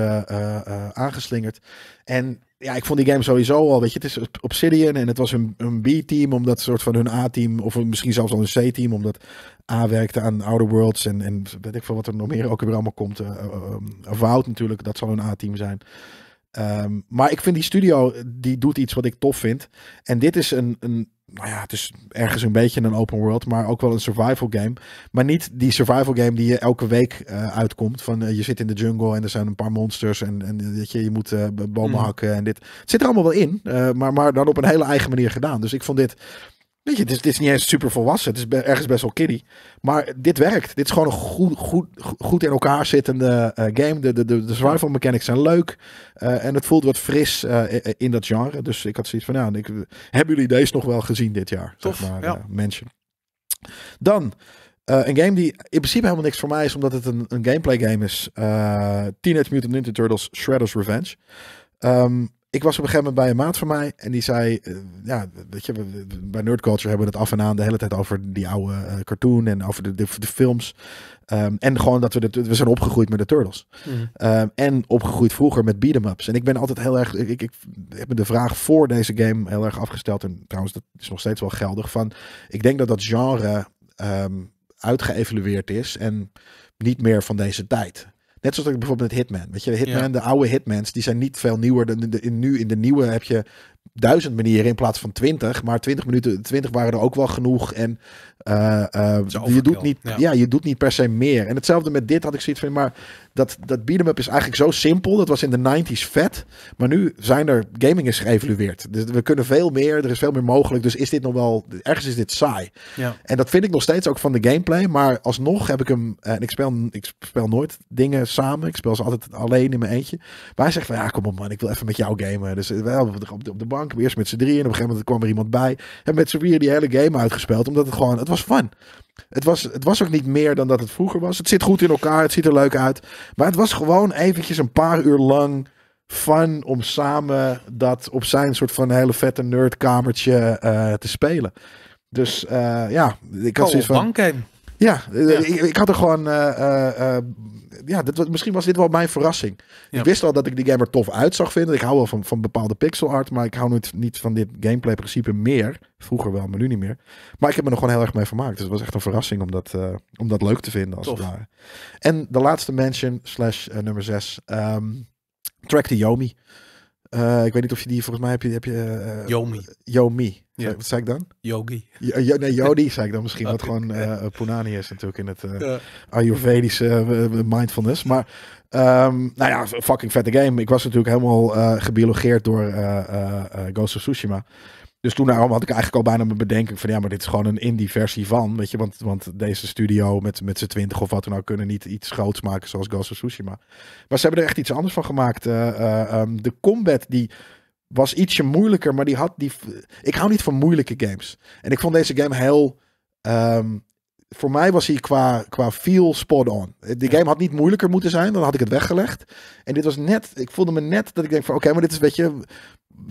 Speaker 1: aangeslingerd. En ja, ik vond die game sowieso al, weet je, het is Obsidian en het was een, een B-team, omdat soort van hun A-team, of misschien zelfs al een C-team, omdat A werkte aan Outer Worlds en, en weet ik veel wat er nog meer ook weer allemaal komt. Uh, natuurlijk, dat zal een A-team zijn. Ehm, maar ik vind die studio, die doet iets wat ik tof vind. En dit is een, een, nou ja, het is ergens een beetje een open world, maar ook wel een survival game. Maar niet die survival game die je elke week eh, uitkomt. Van eh, je zit in de jungle en er zijn een paar monsters en, en eh, je, je moet bomen mm. hakken en dit. Het zit er allemaal wel in, maar, maar dan op een hele eigen manier gedaan. Dus ik vond dit Weet je, het is, is, niet eens super volwassen. Het is ergens best wel kiddie. Maar dit werkt. Dit is gewoon een goed, goed, goed in elkaar zittende eh, game. De, de, de, de survival mechanics zijn leuk. Eh, en het voelt wat fris eh, in dat genre. Dus ik had zoiets van, ja, ik, hebben jullie deze nog wel gezien dit jaar? Tof, zeg maar, ja. mensen. Dan, een game die in principe helemaal niks voor mij is, omdat het een, een gameplay game is. Teenage Mutant Ninja Turtles Shredder's Revenge. Ehm, ik was op een gegeven moment bij een maat van mij en die zei, eh, ja, weet je, bij nerdculture hebben we het af en aan de hele tijd over die oude eh, cartoon en over de, de, films. Ehm, en gewoon dat we, de, we zijn opgegroeid met de Turtles. Hmm. Ehm, en opgegroeid vroeger met beat'em ups. En ik ben altijd heel erg, ik, ik, heb me de vraag voor deze game heel erg afgesteld. En trouwens, dat is nog steeds wel geldig. Van, ik denk dat dat genre um, uitgeëvalueerd is en niet meer van deze tijd. Net zoals bijvoorbeeld met Hitman. Weet je, Hitman, de oude Hitmans, die zijn niet veel nieuwer. Dan de, in, nu in de nieuwe heb je duizend manieren in plaats van twintig. Maar twintig minuten, twintig waren er ook wel genoeg. En uh, je, doet niet, ja. je doet niet per se meer. En hetzelfde met dit had ik zoiets van, maar dat, dat beat'em up is eigenlijk zo simpel. Dat was in de 90s vet. Maar nu zijn er, gaming is geëvolueerd. Dus we kunnen veel meer, er is veel meer mogelijk. Dus is dit nog wel, ergens is dit saai. Ja. En dat vind ik nog steeds ook van de gameplay. Maar alsnog heb ik hem, eh, en ik speel, ik speel nooit dingen samen. Ik speel ze altijd alleen in mijn eentje. Wij zeggen? zegt van, ja kom op man, ik wil even met jou gamen. Dus wel op de, op de bank. Eerst met z'n drieën. En op een gegeven moment kwam er iemand bij. En met z'n vier die hele game uitgespeeld. Omdat het gewoon, het was fun. Het was, het was ook niet meer dan dat het vroeger was. Het zit goed in elkaar. Het ziet er leuk uit. Maar het was gewoon eventjes een paar uur lang fun om samen dat op zijn soort van hele vette nerdkamertje uh, te spelen. Dus eh, ja, ik had oh, zoiets van... Ja, eh, Ik, had er gewoon. Eh, eh, ja, dit, misschien was dit wel mijn verrassing. Ik wist al dat ik die game er tof uit zag vinden. Ik hou wel van, van bepaalde pixel art, maar ik hou nu niet van dit gameplay principe meer. Vroeger wel, maar nu niet meer. Maar ik heb me er gewoon heel erg mee vermaakt. Dus het was echt een verrassing om dat, om dat leuk te vinden. Als het ware. En de laatste mention, slash nummer 6. Um, ehm, Track the Yomi. Eh, ik weet niet of je die, volgens mij heb je... Heb je eh, Yomi. Yomi. Wat zei ik dan? Yogi. Eh, nee, Yodi zei ik dan misschien. wat gewoon uh, Punani is natuurlijk in het Ayurvedische mindfulness. Maar ehm, nou ja, fucking vette game. Ik was natuurlijk helemaal gebiologeerd door Ghost of Tsushima. Dus toen daarom had ik eigenlijk al bijna mijn bedenking van ja, maar dit is gewoon een indie versie van. Weet je, want, want deze studio met, met z'n twintig of wat dan ook kunnen niet iets groots maken zoals Ghost of Tsushima. Maar ze hebben er echt iets anders van gemaakt. Eh, eh, ehm, de combat die was ietsje moeilijker, maar die had die. Ik hou niet van moeilijke games. En ik vond deze game heel. Ehm, voor mij was hij qua, qua feel spot on. De game had niet moeilijker moeten zijn, dan had ik het weggelegd. En dit was net, ik voelde me net dat ik denk van oké, maar dit is weet je,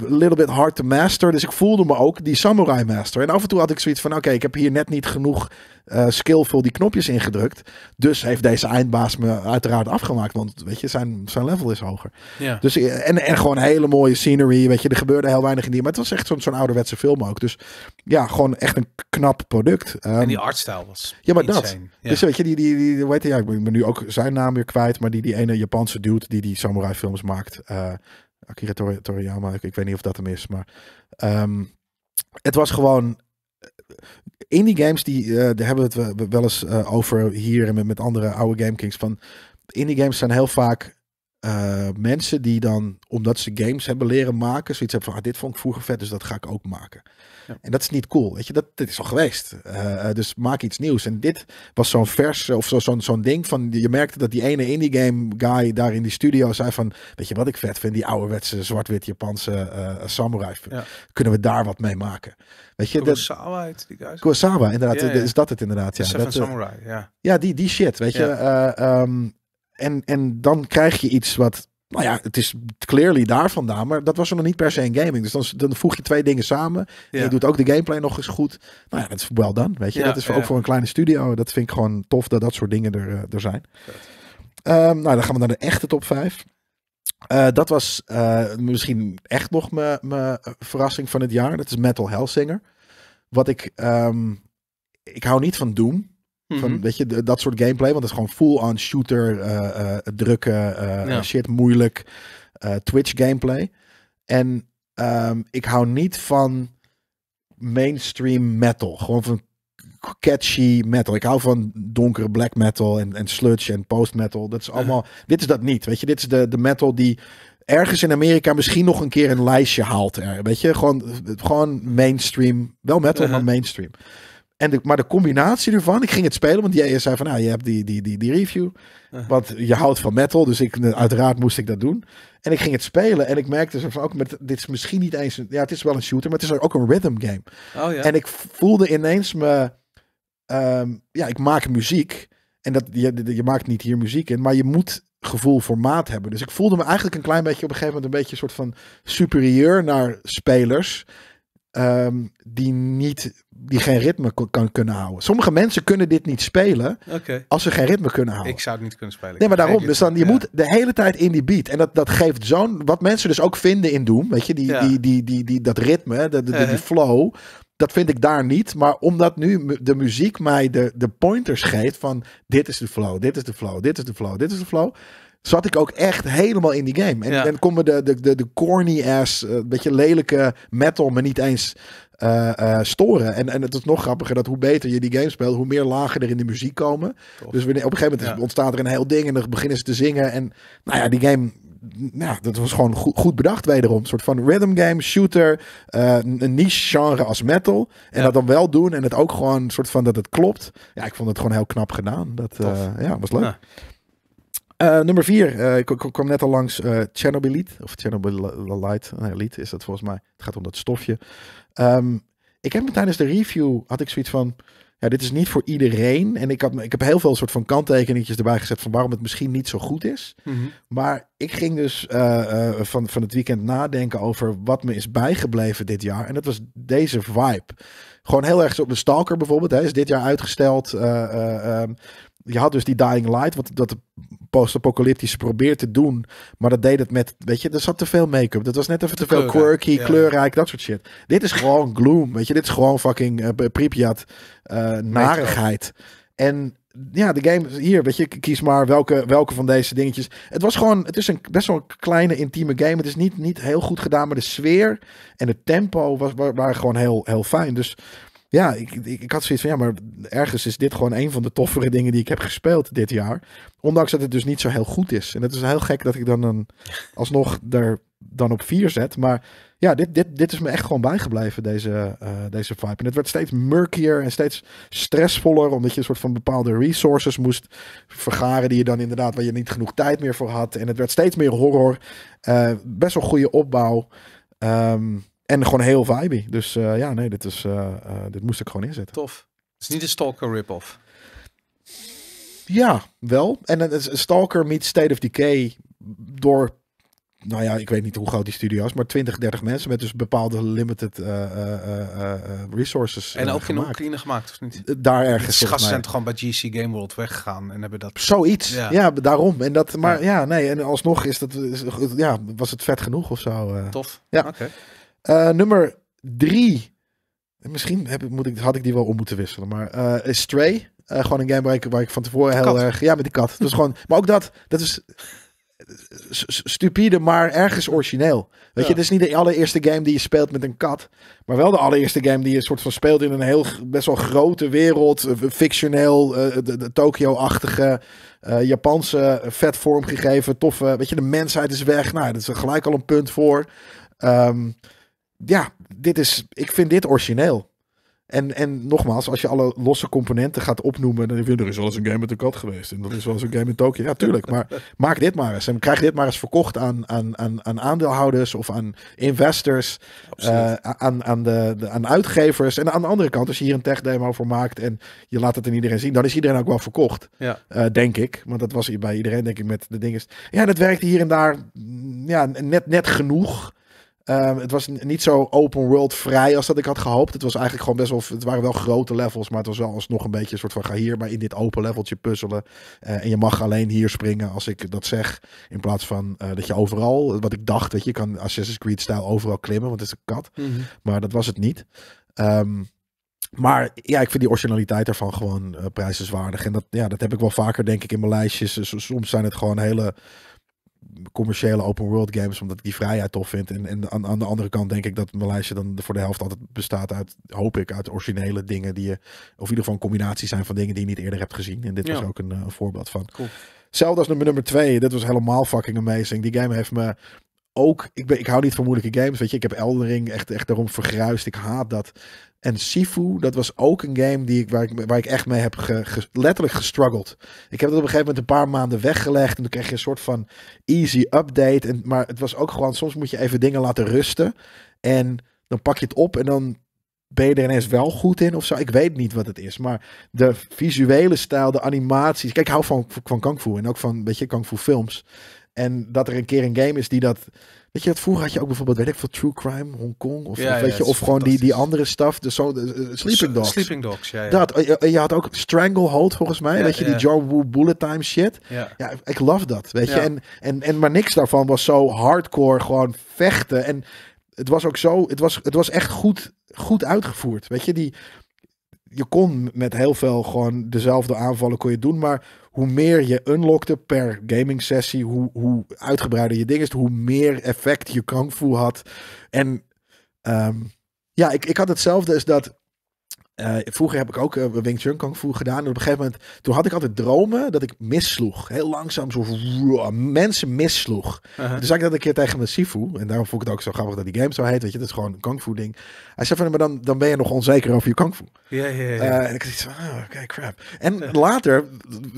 Speaker 1: a little bit hard to master. Dus ik voelde me ook die samurai master. En af en toe had ik zoiets van, oké, ik heb hier net niet genoeg uh, eh, skillful die knopjes ingedrukt. Dus heeft deze eindbaas me uiteraard afgemaakt. Want weet je, zijn, zijn level is hoger. Ja. Dus, eh, en, en gewoon hele mooie scenery. Weet je, er gebeurde heel weinig in die. Maar het was echt zo'n zo'n ouderwetse film ook. Dus ja, gewoon echt een knap product. Ehm, en die artstijl was. Ja, maar dat. Dus weet je, die, die, die, weet je, ja, ik ben nu ook zijn naam weer kwijt. Maar die, die ene Japanse dude die die samurai films maakt. Eh, ik, weet niet of dat hem is, maar ehm, het was gewoon eh, indie games die, eh, daar hebben we het wel eens eh, over hier en met, met andere oude gamekings. Van indie games zijn heel vaak mensen die dan, omdat ze games hebben leren maken, zoiets hebben van ah, dit vond ik vroeger vet, dus dat ga ik ook maken. En dat is niet cool. Weet je, dat, dat is al geweest. Eh, eh, dus maak iets nieuws. En dit was zo'n vers, of zo'n zo'n ding van. Je merkte dat die ene indie game guy daar in die studio zei van. Weet je wat ik vet vind? Die ouderwetse zwart-wit Japanse eh, samurai. Kunnen we daar wat mee maken? Weet je, Kurosawa
Speaker 2: dat, die guys. inderdaad. is dat het inderdaad? Ja, dat, samurai, ja.
Speaker 1: ja die, die shit, weet je. Ehm, en, en dan krijg je iets wat nou ja, het is clearly daar vandaan, maar dat was er nog niet per se in gaming. Dus dan, dan voeg je twee dingen samen. En je doet ook de gameplay nog eens goed. Nou ja, dat is wel dan, weet je. dat is ook voor een kleine studio. Dat vind ik gewoon tof dat dat soort dingen er, eh, er zijn. Ehm, nou, dan gaan we naar de echte top 5. Eh, dat was eh, misschien echt nog mijn verrassing van het jaar. Dat is Metal Hellsinger. Wat ik... Ehm, ik hou niet van Doom. Van, mhm. weet je, dat soort gameplay. Want het is gewoon full-on shooter, uh, shit moeilijk, Twitch gameplay. En ehm, ik hou niet van mainstream metal. Gewoon van catchy metal. Ik hou van donkere black metal en, en sludge en post metal. Dat is allemaal. Dit is dat niet. Weet je, dit is de, de metal die ergens in Amerika misschien nog een keer een lijstje haalt. Er, weet je, gewoon, gewoon mainstream. Wel metal, maar mainstream. En de, maar de combinatie ervan, ik ging het spelen, want jij zei van, nou, je hebt die, die, die, die review, uh-huh. want je houdt van metal, dus ik, uiteraard moest ik dat doen. En ik ging het spelen en ik merkte zo van, ook met, dit is misschien niet eens, een, ja, het is wel een shooter, maar het is ook een rhythm game. Oh, ja. En ik voelde ineens me, ehm, ja, ik maak muziek. En dat, je, je maakt niet hier muziek in, maar je moet gevoel voor maat hebben. Dus ik voelde me eigenlijk een klein beetje op een gegeven moment een beetje een soort van superieur naar spelers. Ehm, die, niet, die geen ritme kan kunnen houden. Sommige mensen kunnen dit niet spelen
Speaker 2: als ze geen ritme kunnen houden. Ik zou het niet kunnen spelen. Nee, maar daarom. Dus
Speaker 1: dan, je moet de hele tijd in die beat. En dat, dat geeft zo'n... Wat mensen dus ook vinden in doen. weet je, die, die, die, die, die, dat ritme, de, de, de, die flow, dat vind ik daar niet. Maar omdat nu de muziek mij de, de pointers geeft van dit is de flow, dit is de flow, dit is de flow. Dit is de flow zat ik ook echt helemaal in die game. En, dan komen de, de, de, de corny ass, eh, een beetje lelijke metal me niet eens eh, eh, storen. En, en het is nog grappiger dat hoe beter je die game speelt, hoe meer lagen er in de muziek komen. Dus op een gegeven moment ontstaat er een heel ding en dan beginnen ze te zingen. En nou ja, die game nou, dat was gewoon goed, goed, bedacht wederom. Een soort van rhythm game, shooter, een niche genre als metal. En dat dan wel doen en het ook gewoon een soort van dat het klopt. Ja, ik vond het gewoon heel knap gedaan. Dat ja, was leuk. Eh, nummer vier, eh, ik kwam net al langs uh, eh, Chernobylite, of Chernobylite, nee, nou lied is dat volgens mij. Het gaat om dat stofje. Ehm, ik heb me tijdens de review, had ik zoiets van, ja, dit is niet voor iedereen. En ik, had, ik heb heel veel soort van kanttekeningetjes erbij gezet van waarom het misschien niet zo goed is. Mhm. Maar ik ging dus van, van het weekend nadenken over wat me is bijgebleven dit jaar. En dat was deze vibe. Gewoon heel erg zo op de Stalker bijvoorbeeld. Hè, is dit jaar uitgesteld. Ehm, je had dus die Dying Light, wat dat post-apocalyptisch probeert te doen. Maar dat deed het met, weet je, er zat te veel make-up. Dat was net even te veel quirky, kleurrijk, dat soort shit. Dit is gewoon gloom, weet je. Dit is gewoon fucking uh, Pripyat eh, narigheid. En ja, de game hier, weet je, kies maar welke, welke van deze dingetjes. Het was gewoon, het is een best wel een kleine, intieme game. Het is niet, niet heel goed gedaan, maar de sfeer en het tempo was, waren gewoon heel, heel fijn. Dus ja, ik, ik, ik, had zoiets van ja, maar ergens is dit gewoon een van de toffere dingen die ik heb gespeeld dit jaar. Ondanks dat het dus niet zo heel goed is. En het is heel gek dat ik dan een, alsnog daar dan op vier zet. Maar ja, dit, dit, dit is me echt gewoon bijgebleven, deze, eh, deze vibe. En het werd steeds murkier en steeds stressvoller, omdat je een soort van bepaalde resources moest vergaren, die je dan inderdaad, waar je niet genoeg tijd meer voor had. En het werd steeds meer horror. Eh, best wel goede opbouw. Um, en gewoon heel vibey. Dus eh, ja, nee, dit, is, eh, eh, dit moest ik gewoon inzetten.
Speaker 2: Tof. Het is niet een Stalker rip-off.
Speaker 1: Ja, wel. En het is Stalker meets State of Decay door nou ja, ik weet niet hoe groot die studio is, maar 20, 30 mensen met dus bepaalde limited resources. En ook in Oekraïne
Speaker 2: gemaakt, of niet? Daar ergens. De gasten zijn gewoon bij GC Game World weggegaan en hebben dat. Zoiets. Ja,
Speaker 1: daarom. En dat, maar ja. nee, en alsnog is dat, ja, was het vet genoeg of zo. Tof. Ja. Oké. Eh, nummer drie. Misschien heb, moet ik, had ik die wel om moeten wisselen. Maar eh, is Stray. Eh, gewoon een game waar ik, waar ik van tevoren heel erg... Ja, met die kat. dat is gewoon, maar ook dat, dat is stupide, maar ergens origineel. Weet je, het is niet de allereerste game die je speelt met een kat. Maar wel de allereerste game die je soort van speelt in een heel best wel grote wereld. Fictioneel, uh, de, Tokyo-achtige, Japanse, vet vormgegeven, toffe. Weet je, de mensheid is weg. Nou, dat is er gelijk al een punt voor. Um, ja, dit is, ik vind dit origineel. En, en nogmaals, als je alle losse componenten gaat opnoemen, dan vind er is wel eens een game met de kat geweest. En dat is wel eens een game in Tokio. Ja, tuurlijk. Maar maak dit maar eens. En krijg dit maar eens verkocht aan, aan, aan, aan aandeelhouders of aan investors. Eh, aan, aan, de, de, aan uitgevers. En aan de andere kant, als je hier een tech demo voor maakt en je laat het aan iedereen zien, dan is iedereen ook wel verkocht. Ja. Eh, denk ik. Want dat was bij iedereen, denk ik, met de dingen. Ja, dat werkte hier en daar mm, ja, net, net genoeg. Ehm, het was niet zo open world vrij als dat ik had gehoopt. Het was eigenlijk gewoon best wel. Het waren wel grote levels, maar het was wel alsnog een beetje een soort van ga hier maar in dit open leveltje puzzelen. Eh, en je mag alleen hier springen als ik dat zeg. In plaats van eh, dat je overal, wat ik dacht, dat je kan Assassin's Creed-stijl overal klimmen, want het is een kat. Mhm. Maar dat was het niet. Ehm, maar ja, ik vind die originaliteit daarvan gewoon eh, prijzenswaardig. En dat, ja, dat heb ik wel vaker, denk ik, in mijn lijstjes. Soms zijn het gewoon hele commerciële open world games, omdat ik die vrijheid tof vind. En, en aan, aan, de andere kant denk ik dat mijn lijstje dan voor de helft altijd bestaat uit, hoop ik, uit originele dingen die je, of in ieder geval een combinatie zijn van dingen die je niet eerder hebt gezien. En dit was ook een, eh, voorbeeld van. Cool. Zelfde als nummer nummer twee. Dit was helemaal fucking amazing. Die game heeft me ook, ik, ben, ik hou niet van moeilijke games. Weet je, ik heb Eldering echt, echt daarom vergruist. Ik haat dat. En Sifu, dat was ook een game die ik, waar, ik, waar ik echt mee heb letterlijk gestruggeld. Ik heb dat op een gegeven moment een paar maanden weggelegd. En toen kreeg je een soort van easy update. En, maar het was ook gewoon, soms moet je even dingen laten rusten. En dan pak je het op en dan ben je er ineens wel goed in of zo. Ik weet niet wat het is. Maar de visuele stijl, de animaties. Kijk, ik hou van, van Kung Fu en ook van, weet je, Kung Fu films. En dat er een keer een game is die dat. Weet je, dat vroeger had je ook bijvoorbeeld, weet ik veel, True Crime, Hongkong. Of, of, weet je, of gewoon die, die andere stuff de, de, eh, Sleeping Dogs. Sleeping Dogs, ja. Dat, je, eh, eh, je, had ook Stranglehold volgens mij. weet je, die Joe Woo Bullet Time shit. Ja, ik love dat. Weet je, en, en, en maar niks daarvan was zo hardcore, gewoon vechten. En het was ook zo, het was, het was echt goed, goed uitgevoerd. Weet je, die, je kon met heel veel gewoon dezelfde aanvallen kon je doen. Maar hoe meer je unlockte per gaming sessie, hoe, hoe uitgebreider je ding is, hoe meer effect je kung fu had. En ehm, ja, ik, ik had hetzelfde als dat eh, vroeger heb ik ook eh, Wing Chun Kung Fu gedaan. En op een gegeven moment, toen had ik altijd dromen dat ik missloeg. Heel langzaam, zo mensen missloeg. Uh -huh. Toen dus ik dat een keer tegen mijn Sifu. En daarom vond ik het ook zo grappig dat die game zo heet. Weet je, dat is gewoon een kung fu ding. Hij zei van, maar dan, dan ben je nog onzeker over je kung fu. Eh, en ik dacht, ah, okay, crap. En later,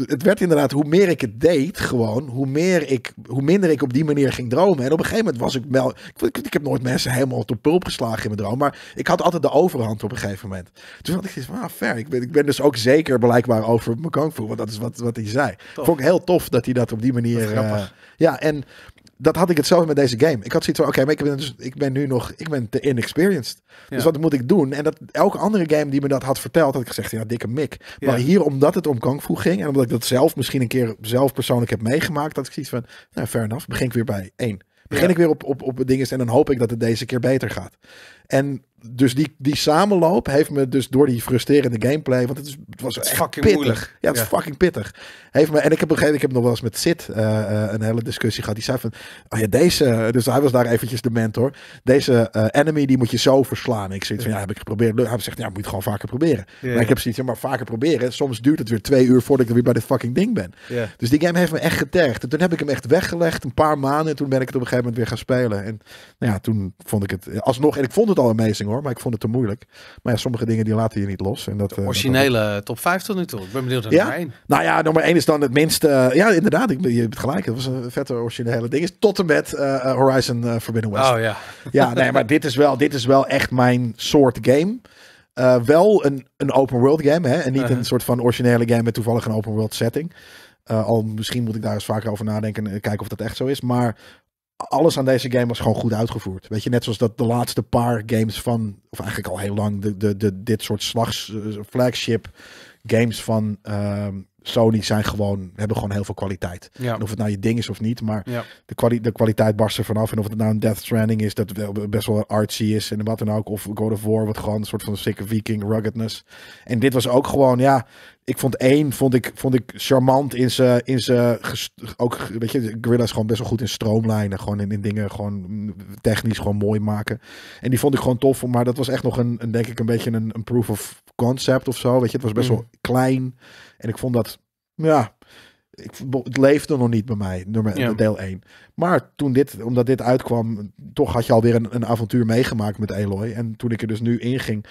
Speaker 1: het werd inderdaad, hoe meer ik het deed gewoon, hoe, meer ik, hoe minder ik op die manier ging dromen. En op een gegeven moment was ik wel... Ik, heb nooit mensen helemaal tot pulp geslagen in mijn droom. Maar ik had altijd de overhand op een gegeven moment. Toen dacht ik, ah, fair. Ik ben, ik ben dus ook zeker blijkbaar over mijn kankvoer. Want dat is wat, wat hij zei. Vond ik heel tof dat hij dat op die manier... Eh, ja, en dat had ik hetzelfde met deze game. Ik had zoiets van, oké, maar ik ben, dus, ik ben nu nog, ik ben te inexperienced. Dus wat moet ik doen? En dat elke andere game die me dat had verteld, had ik gezegd, ja, dikke mik. Maar hier, omdat het om kung ging en omdat ik dat zelf misschien een keer zelf persoonlijk heb meegemaakt, had ik zoiets van, nou, fair enough, begin ik weer bij één. Begin ik weer op, op, op dingen en dan hoop ik dat het deze keer beter gaat. En dus die, die samenloop heeft me dus door die frustrerende gameplay, want het, is, het was echt fucking pittig. Moeilijk. Ja, het is fucking pittig. Heeft me, en ik heb op een gegeven moment, ik heb nog wel eens met Sid eh, eh, een hele discussie gehad. Die zei van, oh ja, deze, dus hij was daar eventjes de mentor. Deze eh, enemy, die moet je zo verslaan. ik zit van, ja, heb ik geprobeerd. Hij zegt, ja, moet je gewoon vaker proberen. Maar ik heb zoiets van, maar vaker proberen. Soms duurt het weer twee uur voordat ik er weer bij dit fucking ding ben. Dus die game heeft me echt getergd. En toen heb ik hem echt weggelegd, een paar maanden. En toen ben ik het op een gegeven moment weer gaan spelen. En nou ja, toen vond ik het alsnog, en ik vond het het al amazing hoor, maar ik vond het te moeilijk. Maar ja, sommige dingen die laten je niet los. En dat, de eh, originele
Speaker 2: top 5 tot nu toe. Ik ben benieuwd naar ja? nummer 1.
Speaker 1: Nou ja, nummer 1 is dan het minste. Eh, ja, inderdaad, ik, je hebt gelijk. Dat was een vette originele ding. Is tot en met eh, Horizon Forbidden West. Oh ja. Ja, nee, maar dit is, wel, dit is wel echt mijn soort game. wel een, een open world game. Hè? En niet een uh-huh. soort van originele game met toevallig een open world setting. al misschien moet ik daar eens vaker over nadenken en kijken of dat echt zo is. Maar alles aan deze game was gewoon goed uitgevoerd. Weet je, net zoals dat de laatste paar games van, of eigenlijk al heel lang, de, de, de, dit soort slags, eh, flagship games van ehm, Sony zijn gewoon, hebben gewoon heel veel kwaliteit. Ja. En of het nou je ding is of niet, maar de, de kwaliteit barst er vanaf. En of het nou een Death Stranding is, dat best wel artsy is en wat dan ook. Of God of War, wat gewoon een soort van sikker viking ruggedness. En dit was ook gewoon, ja, ik vond één, vond ik, vond ik charmant in zijn, in zijn, ook, weet je, Gorilla is gewoon best wel goed in stroomlijnen. Gewoon in, in dingen, gewoon technisch gewoon mooi maken. En die vond ik gewoon tof, maar dat was echt nog een, een denk ik, een beetje een, een proof of concept of zo. Weet je, het was best mm. wel klein. En ik vond dat, ja, ik, het leefde nog niet bij mij, nummer, maar deel 1. Maar toen dit, omdat dit uitkwam, toch had je alweer een, een avontuur meegemaakt met Eloy. En toen ik er dus nu inging, um,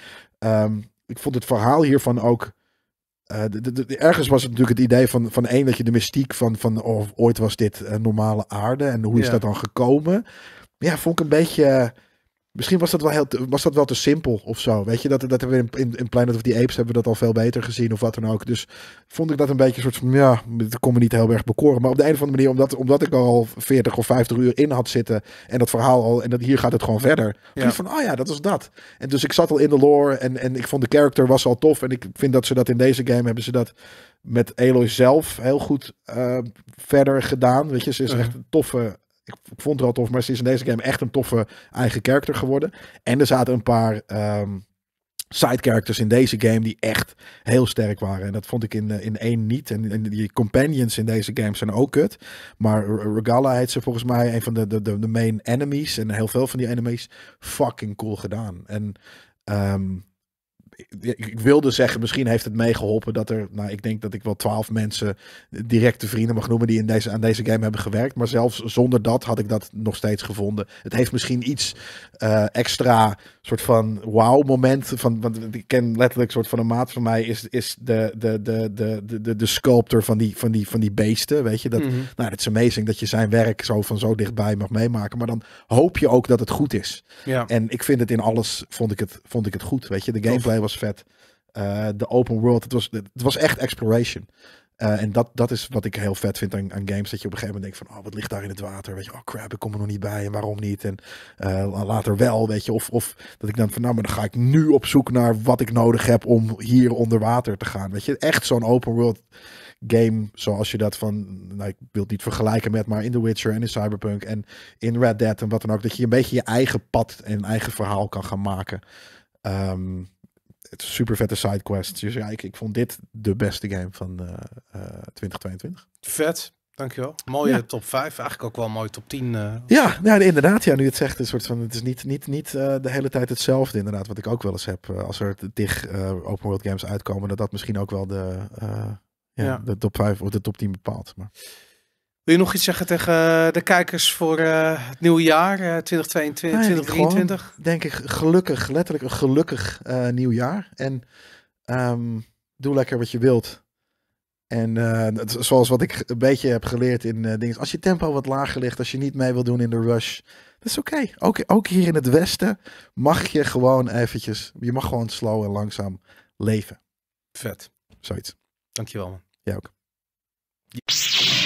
Speaker 1: ehm, ik vond het verhaal hiervan ook... Eh, ergens was het natuurlijk het idee van, van één, dat je de mystiek van, van of ooit was dit uh, normale aarde en hoe is dat dan gekomen. Ja, vond ik een beetje Misschien was dat wel, heel was dat wel te simpel of zo. Weet je, dat, dat hebben we in, in, in, Planet of the Apes hebben dat al veel beter gezien of wat dan ook. Dus vond ik dat een beetje een soort van, ja, dat kon me niet heel erg bekoren. Maar op de een of andere manier, omdat, omdat ik al 40 of 50 uur in had zitten en dat verhaal al, en dat, hier gaat het gewoon verder. Ja. van, oh ja, dat was dat. En dus ik zat al in de lore en, en ik vond de character was al tof. En ik vind dat ze dat in deze game hebben ze dat met Eloy zelf heel goed eh, verder gedaan. Weet je, ze is echt een toffe ik vond het wel tof, maar ze is in deze game echt een toffe eigen karakter geworden. En er zaten een paar um, side characters in deze game die echt heel sterk waren. En dat vond ik in, eh, in één niet. En, die companions in deze game zijn ook kut. Maar Regala heet ze volgens mij een van de, de, de main enemies. En heel veel van die enemies fucking cool gedaan. En ehm, ik wilde zeggen, misschien heeft het meegeholpen dat er, nou, ik denk dat ik wel twaalf mensen eh, directe vrienden mag noemen die in deze, aan deze game hebben gewerkt. Maar zelfs zonder dat had ik dat nog steeds gevonden. Het heeft misschien iets eh, extra soort van wauw moment. Van, want ik ken letterlijk soort van een maat van mij is, is de, de, de, de, de, de sculptor van die, van, die, van die beesten. Weet je, dat, mm -hmm. nou, dat is amazing dat je zijn werk zo van zo dichtbij mag meemaken. Maar dan hoop je ook dat het goed is. Ja. En ik vind het in alles, vond ik het, vond ik het goed. Weet je, de gameplay was vet. Eh, de open world, het was, het was echt exploration. Eh, en dat, dat is wat ik heel vet vind aan, aan, games. Dat je op een gegeven moment denkt van, oh, wat ligt daar in het water? Weet je, oh crap, ik kom er nog niet bij en waarom niet? En eh, later wel, weet je. Of, of dat ik dan van, nou, maar dan ga ik nu op zoek naar wat ik nodig heb om hier onder water te gaan. Weet je, echt zo'n open world game zoals je dat van, nou, ik wil het niet vergelijken met, maar in The Witcher en in Cyberpunk en in Red Dead en wat dan ook. Dat je een beetje je eigen pad en eigen verhaal kan gaan maken. Um, het is super vette sidequests. Dus ja, ik, ik vond dit de beste game van 2022. Eh,
Speaker 2: eh, Vet. Dankjewel. Mooie top 5. Eigenlijk ook wel mooi top 10. Eh.
Speaker 1: Nou ja, inderdaad. Ja, nu het zegt, een soort van, het is niet, niet, niet de hele tijd hetzelfde. Inderdaad, wat ik ook wel eens heb. als er tig open world games uitkomen, dat dat misschien ook wel de, ja, ja. de top 5 of de top 10 bepaalt. Maar...
Speaker 2: Wil je nog iets zeggen tegen de kijkers voor eh, het nieuwe jaar uh, 2022, 2023?
Speaker 1: denk ik gelukkig, letterlijk een gelukkig uh, nieuw jaar. En ehm, doe lekker wat je wilt. En zoals wat ik een beetje heb geleerd in dingen. Als je tempo wat lager ligt, als je niet mee wil doen in de rush. Dat is oké. Ook, ook hier in het Westen mag je gewoon eventjes. Je mag gewoon slow en langzaam leven. Vet. Zoiets. Dankjewel man. Jij ook.